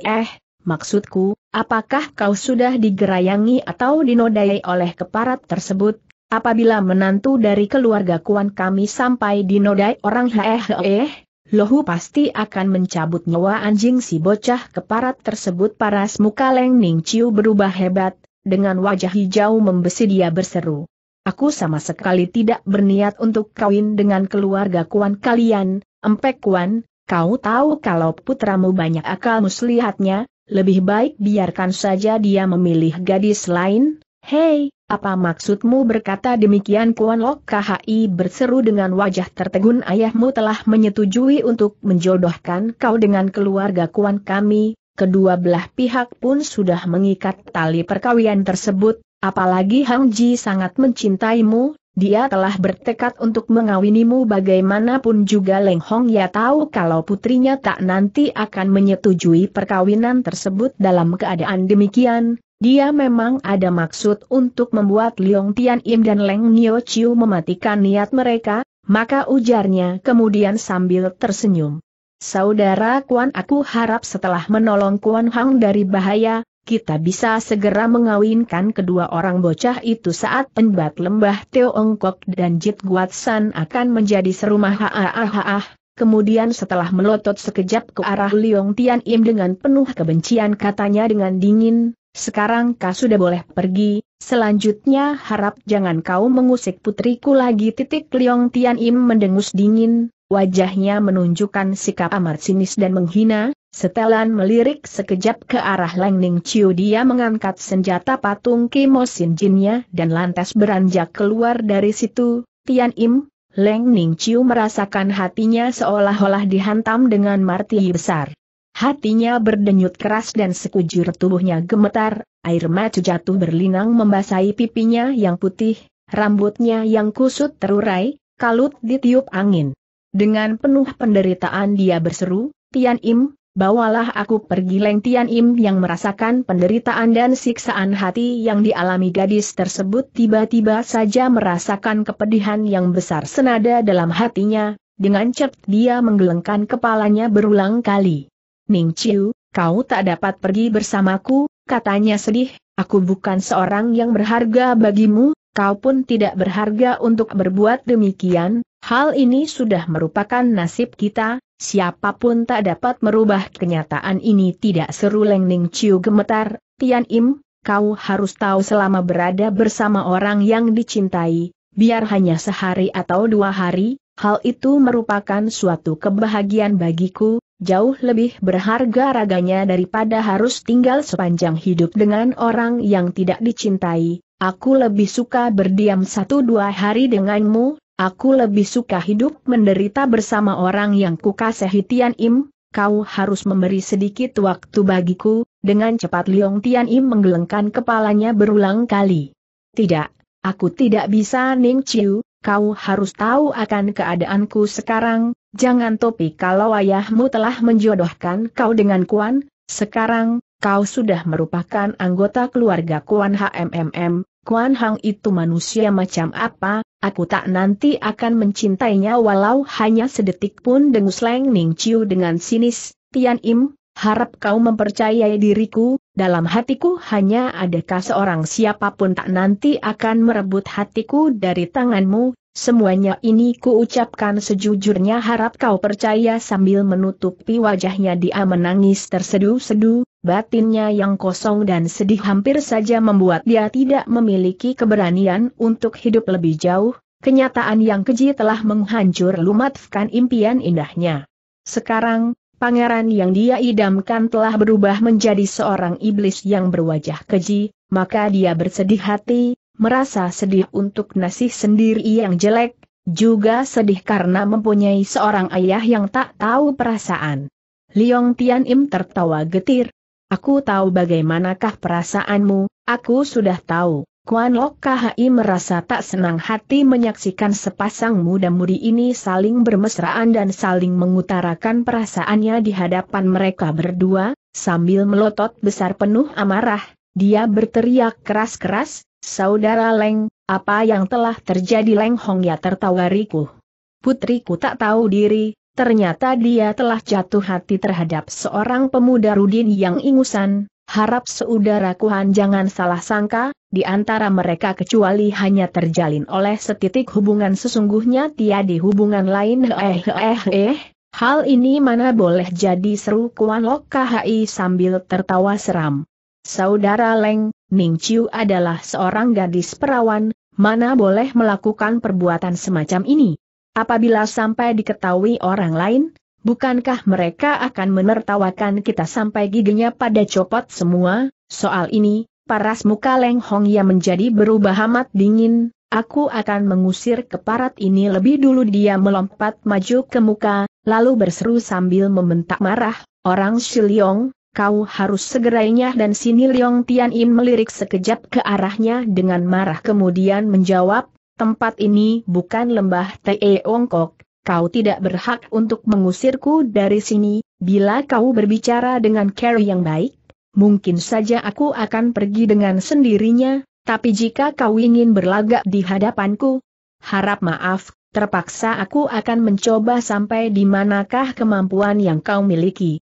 eh, maksudku, apakah kau sudah digerayangi atau dinodai oleh keparat tersebut? Apabila menantu dari keluarga Kuan kami sampai dinodai orang eh, eh. Lohu pasti akan mencabut nyawa anjing si bocah keparat tersebut paras muka Leng Ning Chiu berubah hebat, dengan wajah hijau membesi dia berseru. Aku sama sekali tidak berniat untuk kawin dengan keluarga kuan kalian, empek kuan, kau tahu kalau putramu banyak akal muslihatnya, lebih baik biarkan saja dia memilih gadis lain, Hei, apa maksudmu berkata demikian Kuan Lok KHI berseru dengan wajah tertegun ayahmu telah menyetujui untuk menjodohkan kau dengan keluarga Kuan kami, kedua belah pihak pun sudah mengikat tali perkawinan tersebut, apalagi Hang Ji sangat mencintaimu, dia telah bertekad untuk mengawinimu bagaimanapun juga Leng Hong ya tahu kalau putrinya tak nanti akan menyetujui perkawinan tersebut dalam keadaan demikian, dia memang ada maksud untuk membuat Liong Tian Im dan Leng Nio Chiu mematikan niat mereka, maka ujarnya kemudian sambil tersenyum. Saudara Kuan aku harap setelah menolong Kuan Hang dari bahaya, kita bisa segera mengawinkan kedua orang bocah itu saat penbat lembah Teongkok dan Jit Guat San akan menjadi serumah ha. Kemudian setelah melotot sekejap ke arah Liong Tian Im dengan penuh kebencian katanya dengan dingin, sekarang kau sudah boleh pergi, selanjutnya harap jangan kau mengusik putriku lagi. Titik Liong Tian Im mendengus dingin, wajahnya menunjukkan sikap amat sinis dan menghina, setelan melirik sekejap ke arah Leng Ning Chiu dia mengangkat senjata patung Kimo Sin Jinnya dan lantas beranjak keluar dari situ, Tian Im, Leng Ning Chiu merasakan hatinya seolah-olah dihantam dengan martiri besar. Hatinya berdenyut keras dan sekujur tubuhnya gemetar, air mata jatuh berlinang membasahi pipinya yang putih, rambutnya yang kusut terurai, kalut ditiup angin. Dengan penuh penderitaan dia berseru, Tian Im, bawalah aku pergi Leng Tian Im yang merasakan penderitaan dan siksaan hati yang dialami gadis tersebut tiba-tiba saja merasakan kepedihan yang besar senada dalam hatinya, dengan cepat dia menggelengkan kepalanya berulang kali. Ning Chiu, kau tak dapat pergi bersamaku, katanya sedih, aku bukan seorang yang berharga bagimu, kau pun tidak berharga untuk berbuat demikian, hal ini sudah merupakan nasib kita, siapapun tak dapat merubah kenyataan ini tidak seru Leng Ning Chiu gemetar, Tian Im, kau harus tahu selama berada bersama orang yang dicintai, biar hanya sehari atau dua hari, hal itu merupakan suatu kebahagiaan bagiku, jauh lebih berharga raganya daripada harus tinggal sepanjang hidup dengan orang yang tidak dicintai, aku lebih suka berdiam satu dua hari denganmu, aku lebih suka hidup menderita bersama orang yang kukasihi Tian Im, kau harus memberi sedikit waktu bagiku, dengan cepat Liong Tian Im menggelengkan kepalanya berulang kali. Tidak, aku tidak bisa Ning Chiu, kau harus tahu akan keadaanku sekarang, Jangan topi kalau ayahmu telah menjodohkan kau dengan Kuan, sekarang, kau sudah merupakan anggota keluarga Kuan HMMM, Kuan Hang itu manusia macam apa, aku tak nanti akan mencintainya walau hanya sedetik pun dengus Leng Ning Chiu dengan sinis, Tian Im, harap kau mempercayai diriku, dalam hatiku hanya adakah seorang siapapun tak nanti akan merebut hatiku dari tanganmu, Semuanya ini kuucapkan sejujurnya harap kau percaya sambil menutupi wajahnya dia menangis tersedu-sedu, batinnya yang kosong dan sedih hampir saja membuat dia tidak memiliki keberanian untuk hidup lebih jauh, kenyataan yang keji telah menghancur lumatkan impian indahnya. Sekarang, pangeran yang dia idamkan telah berubah menjadi seorang iblis yang berwajah keji, maka dia bersedih hati, merasa sedih untuk nasih sendiri yang jelek, juga sedih karena mempunyai seorang ayah yang tak tahu perasaan. Liong Tian Im tertawa getir. Aku tahu bagaimanakah perasaanmu, aku sudah tahu. Kuan Lok KHI merasa tak senang hati menyaksikan sepasang muda-mudi ini saling bermesraan dan saling mengutarakan perasaannya di hadapan mereka berdua, sambil melotot besar penuh amarah, dia berteriak keras-keras, Saudara Leng, apa yang telah terjadi Leng Hong ya tertawa riku. Putriku tak tahu diri, ternyata dia telah jatuh hati terhadap seorang pemuda Rudin yang ingusan, harap seudara Kuhan jangan salah sangka, di antara mereka kecuali hanya terjalin oleh setitik hubungan sesungguhnya tiada hubungan lain eh eh eh. Hal ini mana boleh jadi seru Kuan Lok KHI sambil tertawa seram. Saudara Leng, Ning Chiu adalah seorang gadis perawan, mana boleh melakukan perbuatan semacam ini. Apabila sampai diketahui orang lain, bukankah mereka akan menertawakan kita sampai giginya pada copot semua? Soal ini, paras muka Leng Hong yang menjadi berubah amat dingin, Aku akan mengusir keparat ini lebih dulu dia melompat maju ke muka, lalu berseru sambil membentak marah, orang Shiliong, kau harus segerainya dan sini Leong Tian Im melirik sekejap ke arahnya dengan marah kemudian menjawab, tempat ini bukan lembah Tee Ongkok, kau tidak berhak untuk mengusirku dari sini, bila kau berbicara dengan Carrie yang baik, mungkin saja aku akan pergi dengan sendirinya, tapi jika kau ingin berlagak di hadapanku, harap maaf, terpaksa aku akan mencoba sampai di manakah kemampuan yang kau miliki.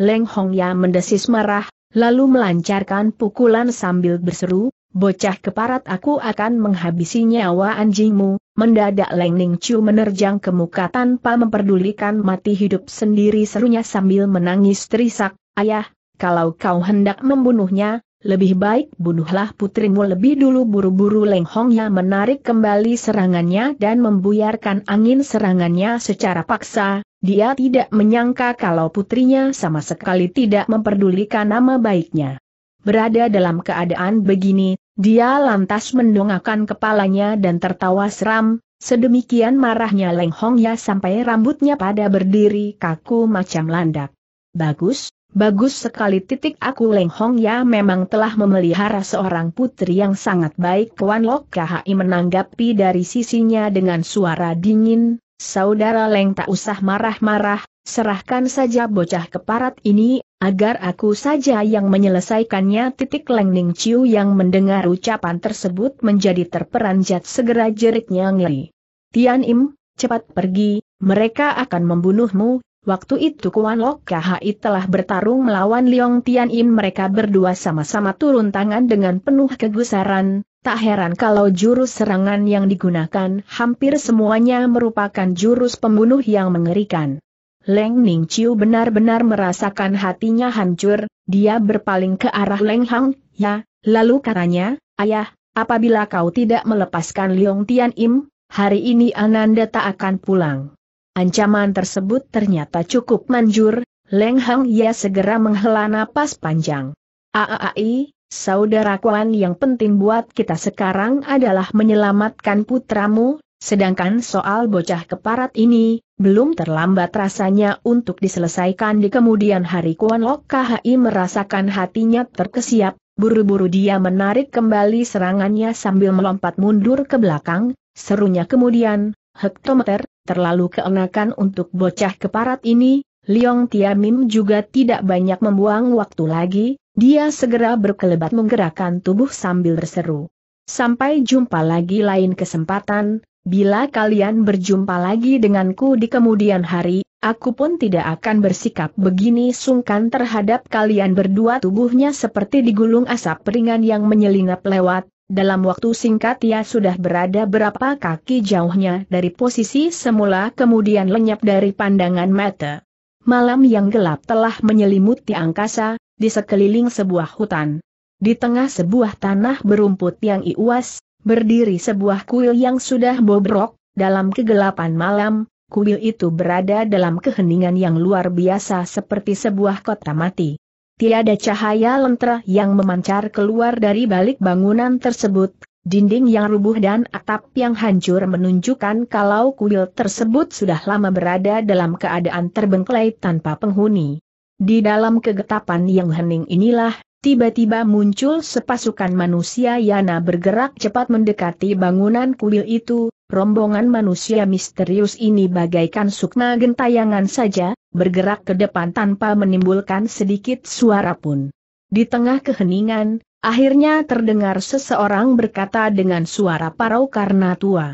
Leng Hongya mendesis marah, lalu melancarkan pukulan sambil berseru, bocah keparat aku akan menghabisi nyawa anjingmu, mendadak Leng Ning Chu menerjang ke muka tanpa memperdulikan mati hidup sendiri serunya sambil menangis terisak, ayah, kalau kau hendak membunuhnya, lebih baik bunuhlah putrimu lebih dulu buru-buru Leng Hongya menarik kembali serangannya dan membuyarkan angin serangannya secara paksa, dia tidak menyangka kalau putrinya sama sekali tidak memperdulikan nama baiknya. Berada dalam keadaan begini, dia lantas mendongakkan kepalanya dan tertawa seram, sedemikian marahnya Leng Hong Ya sampai rambutnya pada berdiri kaku macam landak. Bagus, bagus sekali titik aku Leng Hong Ya memang telah memelihara seorang putri yang sangat baik Kuan Lok Kahai menanggapi dari sisinya dengan suara dingin, Saudara Leng tak usah marah-marah, serahkan saja bocah keparat ini, agar aku saja yang menyelesaikannya. Titik Leng Ning Chiu yang mendengar ucapan tersebut menjadi terperanjat segera jeritnya ngeri. Tian Im, cepat pergi, mereka akan membunuhmu. Waktu itu Kuan Lok KHI telah bertarung melawan Liong Tian Im mereka berdua sama-sama turun tangan dengan penuh kegusaran, Tak heran kalau jurus serangan yang digunakan hampir semuanya merupakan jurus pembunuh yang mengerikan. Leng Ning Chiu benar-benar merasakan hatinya hancur, dia berpaling ke arah Leng Hang, ya, lalu katanya, Ayah, apabila kau tidak melepaskan Liong Tian Im, hari ini Ananda tak akan pulang. Ancaman tersebut ternyata cukup manjur, Leng Hang Ya segera menghela napas panjang. Aai, Saudara Kuan yang penting buat kita sekarang adalah menyelamatkan putramu, sedangkan soal bocah keparat ini, belum terlambat rasanya untuk diselesaikan di kemudian hari Kuan Lok KHI merasakan hatinya terkesiap, buru-buru dia menarik kembali serangannya sambil melompat mundur ke belakang, serunya kemudian, hektometer, terlalu keenakan untuk bocah keparat ini, Liong Tiamim juga tidak banyak membuang waktu lagi, dia segera berkelebat menggerakkan tubuh sambil berseru. Sampai jumpa lagi lain kesempatan, bila kalian berjumpa lagi denganku di kemudian hari, aku pun tidak akan bersikap begini sungkan terhadap kalian berdua tubuhnya seperti digulung asap ringan yang menyelinap lewat, dalam waktu singkat ia sudah berada berapa kaki jauhnya dari posisi semula kemudian lenyap dari pandangan mata. Malam yang gelap telah menyelimuti angkasa, di sekeliling sebuah hutan. Di tengah sebuah tanah berumput yang iwas, berdiri sebuah kuil yang sudah bobrok, dalam kegelapan malam, kuil itu berada dalam keheningan yang luar biasa seperti sebuah kota mati. Tiada cahaya lentera yang memancar keluar dari balik bangunan tersebut, dinding yang rubuh dan atap yang hancur menunjukkan kalau kuil tersebut sudah lama berada dalam keadaan terbengkelai tanpa penghuni. Di dalam kegetapan yang hening inilah, tiba-tiba muncul sepasukan manusia Yana bergerak cepat mendekati bangunan kuil itu, rombongan manusia misterius ini bagaikan sukma gentayangan saja, bergerak ke depan tanpa menimbulkan sedikit suara pun. Di tengah keheningan, akhirnya terdengar seseorang berkata dengan suara parau karena tua.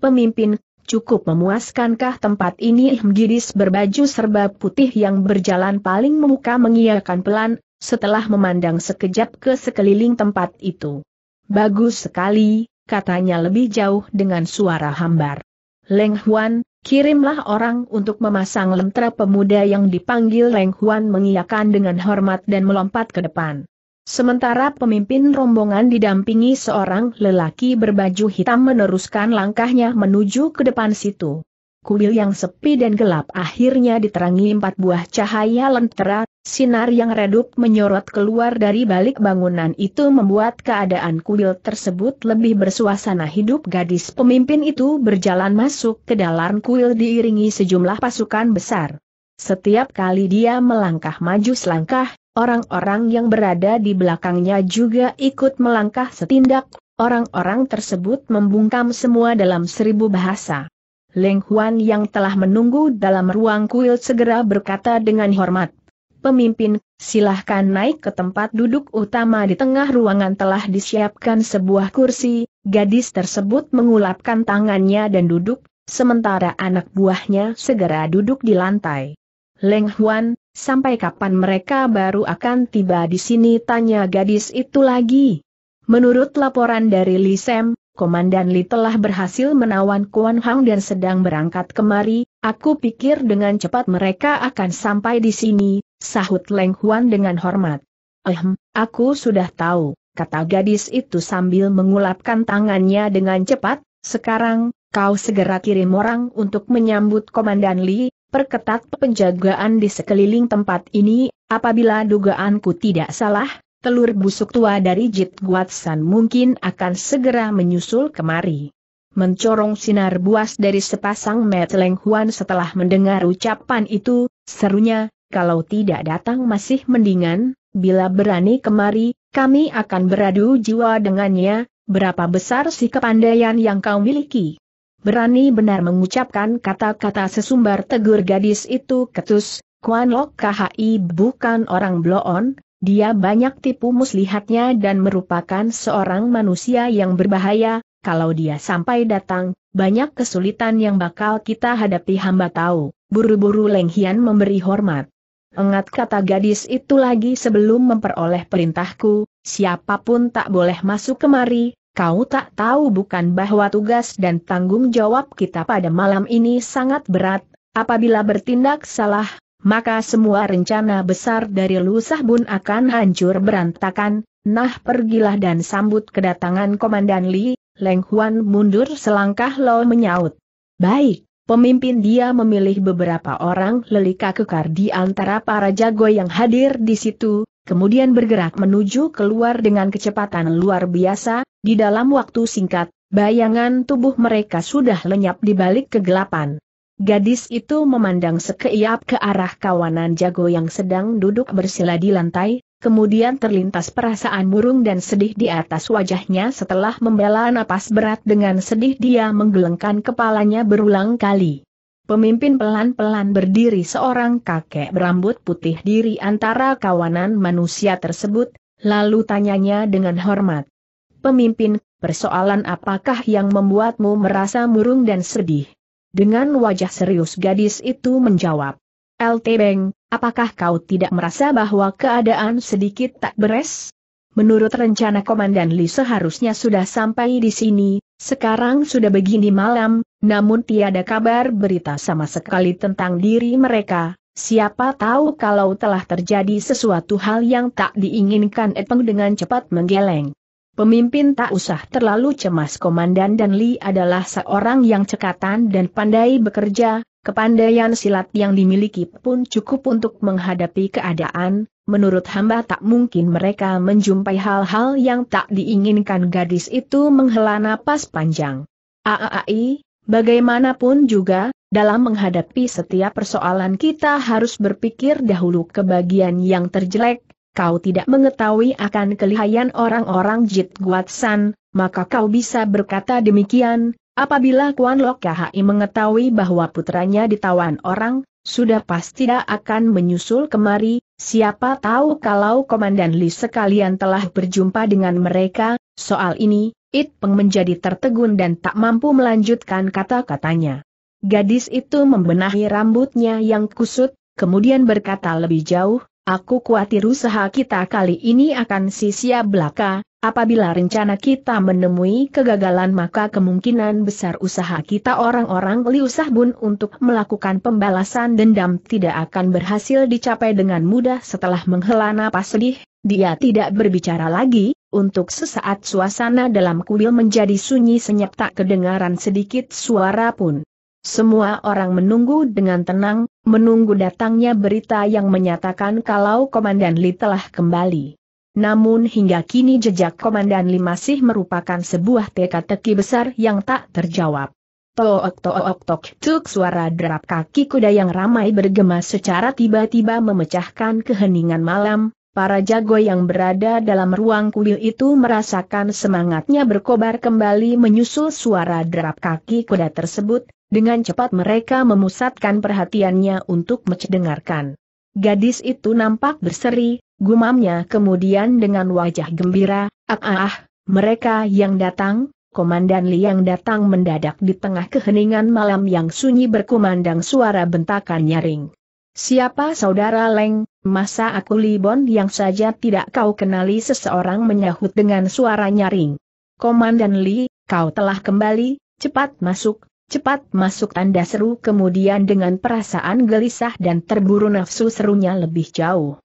Pemimpin Cukup memuaskankah tempat ini Hmgiris berbaju serba putih yang berjalan paling memuka mengiakan pelan, setelah memandang sekejap ke sekeliling tempat itu. Bagus sekali, katanya lebih jauh dengan suara hambar. Leng Huan, kirimlah orang untuk memasang lentera pemuda yang dipanggil Leng Huan mengiakan dengan hormat dan melompat ke depan. Sementara pemimpin rombongan didampingi seorang lelaki berbaju hitam meneruskan langkahnya menuju ke depan situ. Kuil yang sepi dan gelap akhirnya diterangi empat buah cahaya lentera, sinar yang redup menyorot keluar dari balik bangunan itu membuat keadaan kuil tersebut lebih bersuasana hidup gadis pemimpin itu berjalan masuk ke dalam kuil diiringi sejumlah pasukan besar. Setiap kali dia melangkah maju selangkah, Orang-orang yang berada di belakangnya juga ikut melangkah setindak, orang-orang tersebut membungkam semua dalam seribu bahasa. Leng Huan yang telah menunggu dalam ruang kuil segera berkata dengan hormat. Pemimpin, silahkan naik ke tempat duduk utama di tengah ruangan telah disiapkan sebuah kursi, gadis tersebut mengulapkan tangannya dan duduk, sementara anak buahnya segera duduk di lantai. Leng Huan, Sampai kapan mereka baru akan tiba di sini tanya gadis itu lagi. Menurut laporan dari Li Sem, Komandan Li telah berhasil menawan Kuan Hang dan sedang berangkat kemari, aku pikir dengan cepat mereka akan sampai di sini, sahut Leng Huan dengan hormat. Ehm, aku sudah tahu, kata gadis itu sambil mengulapkan tangannya dengan cepat, sekarang, kau segera kirim orang untuk menyambut Komandan Li, perketat penjagaan di sekeliling tempat ini, apabila dugaanku tidak salah, telur busuk tua dari Jit Guatsan mungkin akan segera menyusul kemari. Mencorong sinar buas dari sepasang Leng Huan setelah mendengar ucapan itu, serunya, kalau tidak datang masih mendingan, bila berani kemari, kami akan beradu jiwa dengannya, berapa besar si kepandaian yang kau miliki berani benar mengucapkan kata-kata sesumbar tegur gadis itu ketus, Kuan Lok KHI bukan orang bloon, dia banyak tipu muslihatnya dan merupakan seorang manusia yang berbahaya, kalau dia sampai datang, banyak kesulitan yang bakal kita hadapi hamba tahu, buru-buru Leng Hian memberi hormat. Engat kata gadis itu lagi sebelum memperoleh perintahku, siapapun tak boleh masuk kemari, Kau tak tahu bukan bahwa tugas dan tanggung jawab kita pada malam ini sangat berat, apabila bertindak salah, maka semua rencana besar dari Lusah Bun akan hancur berantakan, nah pergilah dan sambut kedatangan Komandan Li, Leng Huan mundur selangkah lo menyaut. Baik, pemimpin dia memilih beberapa orang lelika kekar di antara para jago yang hadir di situ, kemudian bergerak menuju keluar dengan kecepatan luar biasa, di dalam waktu singkat, bayangan tubuh mereka sudah lenyap di balik kegelapan. Gadis itu memandang sekeiap ke arah kawanan jago yang sedang duduk bersila di lantai, kemudian terlintas perasaan murung dan sedih di atas wajahnya setelah membela napas berat dengan sedih dia menggelengkan kepalanya berulang kali. Pemimpin pelan-pelan berdiri seorang kakek berambut putih diri antara kawanan manusia tersebut, lalu tanyanya dengan hormat. Pemimpin, persoalan apakah yang membuatmu merasa murung dan sedih? Dengan wajah serius gadis itu menjawab. LT Beng, apakah kau tidak merasa bahwa keadaan sedikit tak beres? Menurut rencana Komandan Li seharusnya sudah sampai di sini, sekarang sudah begini malam, namun tiada kabar berita sama sekali tentang diri mereka, siapa tahu kalau telah terjadi sesuatu hal yang tak diinginkan Epeng dengan cepat menggeleng. Pemimpin tak usah terlalu cemas komandan dan Li adalah seorang yang cekatan dan pandai bekerja, kepandaian silat yang dimiliki pun cukup untuk menghadapi keadaan, menurut hamba tak mungkin mereka menjumpai hal-hal yang tak diinginkan gadis itu menghela napas panjang. Aai, Bagaimanapun juga, dalam menghadapi setiap persoalan kita harus berpikir dahulu ke bagian yang terjelek, kau tidak mengetahui akan kelihayan orang-orang Jit Guatsan, maka kau bisa berkata demikian, apabila Kuan Lok KHI mengetahui bahwa putranya ditawan orang, sudah pasti tidak akan menyusul kemari, siapa tahu kalau Komandan Li sekalian telah berjumpa dengan mereka, soal ini, It Peng menjadi tertegun dan tak mampu melanjutkan kata-katanya. Gadis itu membenahi rambutnya yang kusut, kemudian berkata lebih jauh, Aku khawatir usaha kita kali ini akan sia-sia belaka, apabila rencana kita menemui kegagalan maka kemungkinan besar usaha kita orang-orang Liu Sahbun untuk melakukan pembalasan dendam tidak akan berhasil dicapai dengan mudah setelah menghela napas sedih, dia tidak berbicara lagi, untuk sesaat suasana dalam kuil menjadi sunyi senyap tak kedengaran sedikit suara pun. Semua orang menunggu dengan tenang, menunggu datangnya berita yang menyatakan kalau Komandan Li telah kembali. Namun hingga kini jejak Komandan Li masih merupakan sebuah teka-teki besar yang tak terjawab. Tok tok tok tuk suara derap kaki kuda yang ramai bergema secara tiba-tiba memecahkan keheningan malam, para jago yang berada dalam ruang kuil itu merasakan semangatnya berkobar kembali menyusul suara derap kaki kuda tersebut, dengan cepat mereka memusatkan perhatiannya untuk mendengarkan. Gadis itu nampak berseri, gumamnya kemudian dengan wajah gembira, ah ah, ah mereka yang datang, Komandan Li yang datang mendadak di tengah keheningan malam yang sunyi berkumandang suara bentakan nyaring. Siapa saudara Leng, masa aku Libon yang saja tidak kau kenali seseorang menyahut dengan suara nyaring. Komandan Li, kau telah kembali, cepat masuk, cepat masuk tanda seru kemudian dengan perasaan gelisah dan terburu nafsu serunya lebih jauh.